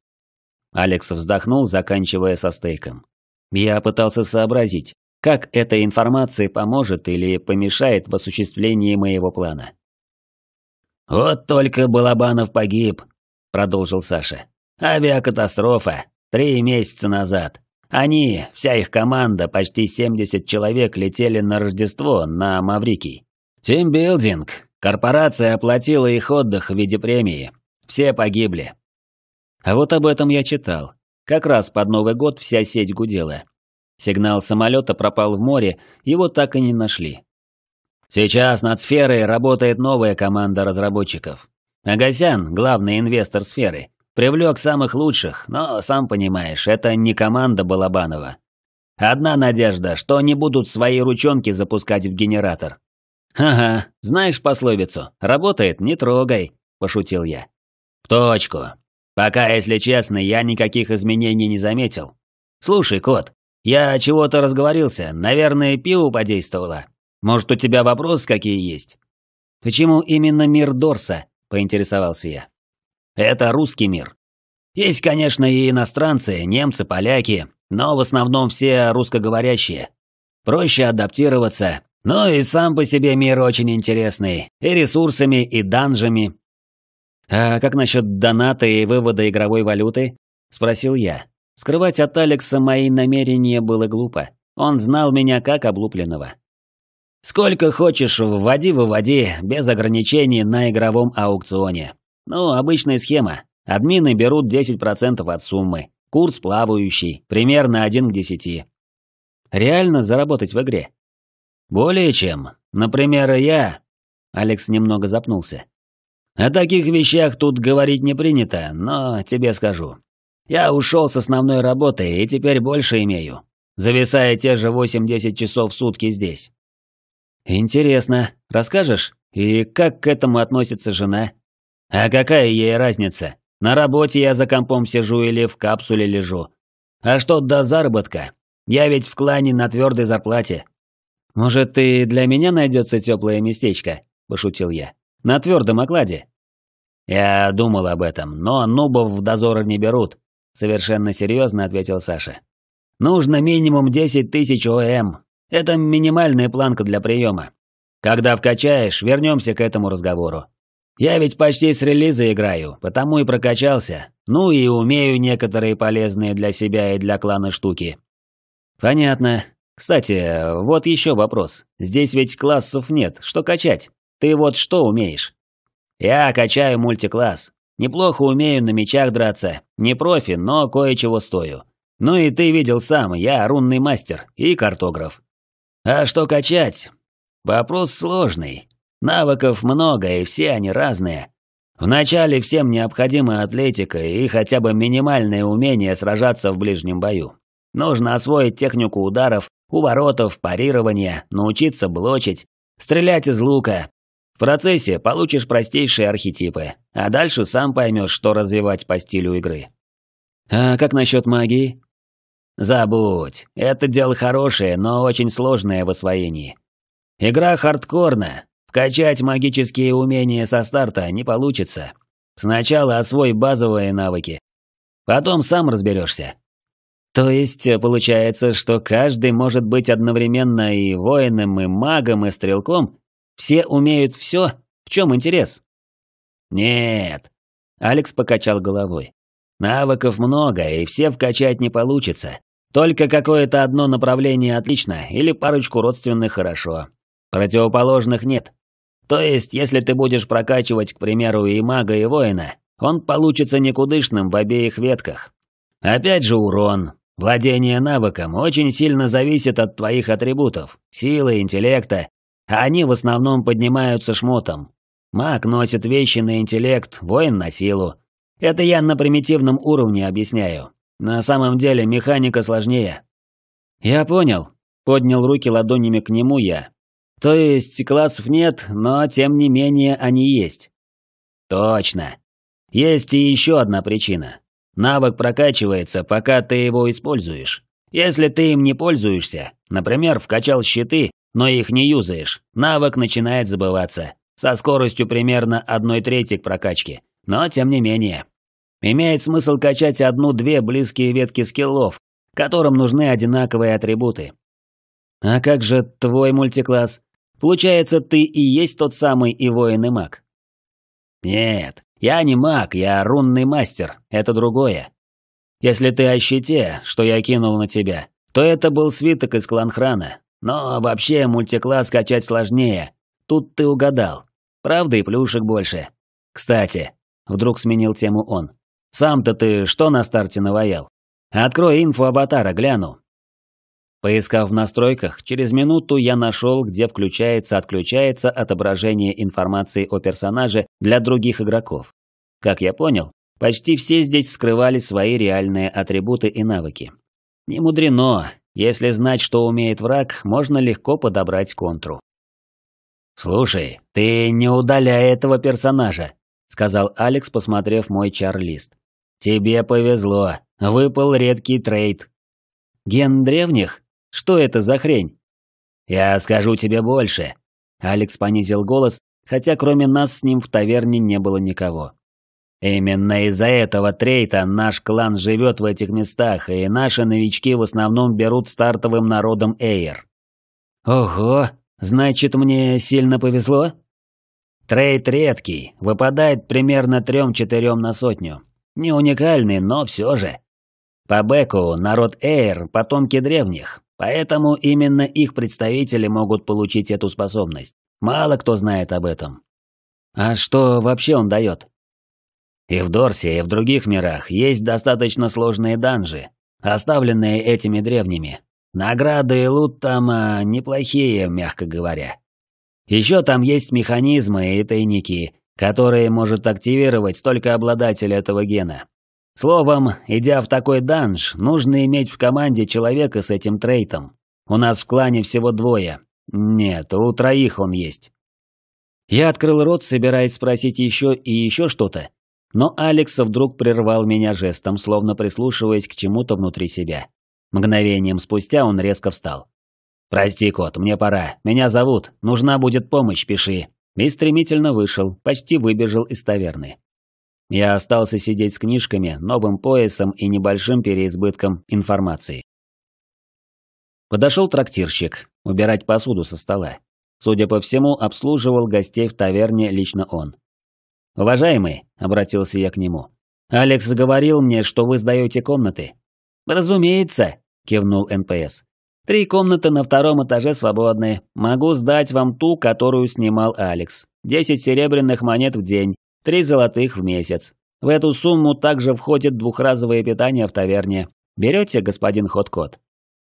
Алекс вздохнул, заканчивая со стейком. Я пытался сообразить, как эта информация поможет или помешает в осуществлении моего плана. «Вот только Балабанов погиб», — продолжил Саша. «Авиакатастрофа. Три месяца назад. Они, вся их команда, почти 70 человек, летели на Рождество на Маврикий. Тимбилдинг. Корпорация оплатила их отдых в виде премии. Все погибли. А вот об этом я читал. Как раз под Новый год вся сеть гудела. Сигнал самолета пропал в море, его так и не нашли. Сейчас над сферой работает новая команда разработчиков. Агасян, главный инвестор сферы, привлек самых лучших, но, сам понимаешь, это не команда Балабанова. Одна надежда, что они будут свои ручонки запускать в генератор. «Ага, знаешь пословицу «работает, не трогай», – пошутил я. «В точку. Пока, если честно, я никаких изменений не заметил. Слушай, кот, я чего-то разговорился, наверное, пиво подействовало. Может, у тебя вопросы какие есть? Почему именно мир Дорса? поинтересовался я. Это русский мир. Есть, конечно, и иностранцы, немцы, поляки, но в основном все русскоговорящие. Проще адаптироваться. Ну и сам по себе мир очень интересный, и ресурсами, и данжами, «А как насчет доната и вывода игровой валюты?» – спросил я. Скрывать от Алекса мои намерения было глупо. Он знал меня как облупленного. «Сколько хочешь, вводи-выводи, без ограничений на игровом аукционе. Ну, обычная схема. Админы берут 10% от суммы. Курс плавающий, примерно 1 к 10. Реально заработать в игре?» «Более чем. Например, я...» Алекс немного запнулся. О таких вещах тут говорить не принято, но тебе скажу. Я ушел с основной работы и теперь больше имею, зависая те же 8-10 часов в сутки здесь. Интересно, расскажешь? И как к этому относится жена? А какая ей разница? На работе я за компом сижу или в капсуле лежу. А что до заработка? Я ведь в клане на твердой зарплате. Может, и для меня найдется теплое местечко? Пошутил я. На твердом окладе. Я думал об этом, но нубов в дозоры не берут, совершенно серьезно ответил Саша. Нужно минимум 10 тысяч ОМ. Это минимальная планка для приема. Когда вкачаешь, вернемся к этому разговору. Я ведь почти с релиза играю, потому и прокачался. Ну и умею некоторые полезные для себя и для клана штуки. Понятно. Кстати, вот еще вопрос. Здесь ведь классов нет, что качать? Ты вот что умеешь?» «Я качаю мультикласс. Неплохо умею на мечах драться. Не профи, но кое-чего стою. Ну и ты видел сам, я рунный мастер и картограф». «А что качать?» «Вопрос сложный. Навыков много, и все они разные. Вначале всем необходима атлетика и хотя бы минимальное умение сражаться в ближнем бою. Нужно освоить технику ударов, уворотов, парирования, научиться блочить, стрелять из лука, процессе получишь простейшие архетипы, а дальше сам поймешь, что развивать по стилю игры. А как насчет магии? Забудь. Это дело хорошее, но очень сложное в освоении. Игра хардкорная, Вкачать магические умения со старта не получится. Сначала освой базовые навыки. Потом сам разберешься. То есть э, получается, что каждый может быть одновременно и воином, и магом, и стрелком, все умеют все? В чем интерес? Нет. Алекс покачал головой. Навыков много, и все вкачать не получится. Только какое-то одно направление отлично, или парочку родственных хорошо. Противоположных нет. То есть, если ты будешь прокачивать, к примеру, и мага, и воина, он получится никудышным в обеих ветках. Опять же урон. Владение навыком очень сильно зависит от твоих атрибутов – силы, интеллекта, они в основном поднимаются шмотом. Маг носит вещи на интеллект, воин на силу. Это я на примитивном уровне объясняю. На самом деле механика сложнее. Я понял. Поднял руки ладонями к нему я. То есть классов нет, но тем не менее они есть. Точно. Есть и еще одна причина. Навык прокачивается, пока ты его используешь. Если ты им не пользуешься, например, вкачал щиты, но их не юзаешь, навык начинает забываться, со скоростью примерно одной трети к прокачке, но тем не менее. Имеет смысл качать одну-две близкие ветки скиллов, которым нужны одинаковые атрибуты. А как же твой мультикласс? Получается, ты и есть тот самый и воин, и маг. Нет, я не маг, я рунный мастер, это другое. Если ты о щите, что я кинул на тебя, то это был свиток из кланхрана, но вообще мультикласс скачать сложнее. Тут ты угадал. Правда и плюшек больше. Кстати, вдруг сменил тему он. Сам-то ты что на старте наваял? Открой инфу аватара, гляну. Поискав в настройках, через минуту я нашел, где включается-отключается отображение информации о персонаже для других игроков. Как я понял, почти все здесь скрывали свои реальные атрибуты и навыки. Не мудрено, если знать, что умеет враг, можно легко подобрать контру. «Слушай, ты не удаляй этого персонажа», — сказал Алекс, посмотрев мой чар-лист. «Тебе повезло. Выпал редкий трейд». «Ген древних? Что это за хрень?» «Я скажу тебе больше». Алекс понизил голос, хотя кроме нас с ним в таверне не было никого. Именно из-за этого трейта наш клан живет в этих местах, и наши новички в основном берут стартовым народом Эйр. Ого, значит мне сильно повезло? Трейд редкий, выпадает примерно трем-четырем на сотню. Не уникальный, но все же. По Беку народ Эйр – потомки древних, поэтому именно их представители могут получить эту способность. Мало кто знает об этом. А что вообще он дает? И в Дорсе, и в других мирах есть достаточно сложные данжи, оставленные этими древними. Награды и лут там а, неплохие, мягко говоря. Еще там есть механизмы и тайники, которые может активировать только обладатель этого гена. Словом, идя в такой данж, нужно иметь в команде человека с этим трейтом. У нас в клане всего двое. Нет, у троих он есть. Я открыл рот, собираясь спросить еще и еще что-то, но Алекс вдруг прервал меня жестом, словно прислушиваясь к чему-то внутри себя. Мгновением спустя он резко встал. «Прости, кот, мне пора. Меня зовут. Нужна будет помощь, пиши». И стремительно вышел, почти выбежал из таверны. Я остался сидеть с книжками, новым поясом и небольшим переизбытком информации. Подошел трактирщик, убирать посуду со стола. Судя по всему, обслуживал гостей в таверне лично он. «Уважаемый», — обратился я к нему, — «Алекс говорил мне, что вы сдаете комнаты». «Разумеется», — кивнул НПС. «Три комнаты на втором этаже свободны. Могу сдать вам ту, которую снимал Алекс. Десять серебряных монет в день, три золотых в месяц. В эту сумму также входит двухразовое питание в таверне. Берете, господин Хот-Кот?»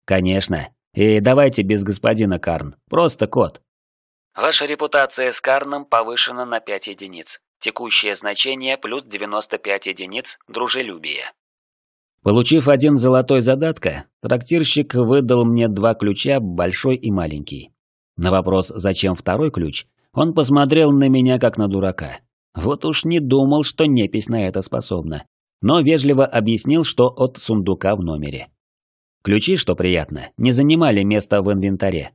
«Конечно. И давайте без господина Карн. Просто кот». «Ваша репутация с Карном повышена на пять единиц. Текущее значение плюс 95 единиц дружелюбия. Получив один золотой задатка, трактирщик выдал мне два ключа, большой и маленький. На вопрос, зачем второй ключ, он посмотрел на меня как на дурака. Вот уж не думал, что непись на это способна. Но вежливо объяснил, что от сундука в номере. Ключи, что приятно, не занимали места в инвентаре,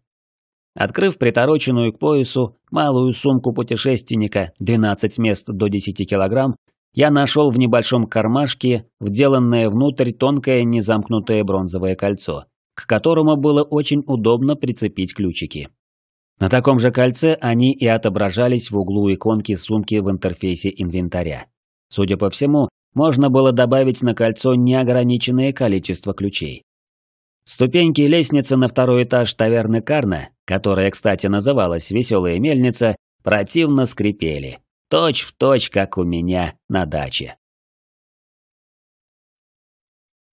Открыв притороченную к поясу малую сумку путешественника 12 мест до 10 килограмм, я нашел в небольшом кармашке вделанное внутрь тонкое незамкнутое бронзовое кольцо, к которому было очень удобно прицепить ключики. На таком же кольце они и отображались в углу иконки сумки в интерфейсе инвентаря. Судя по всему, можно было добавить на кольцо неограниченное количество ключей. Ступеньки лестницы на второй этаж таверны Карна, которая, кстати, называлась «Веселая мельница», противно скрипели. Точь в точь, как у меня на даче.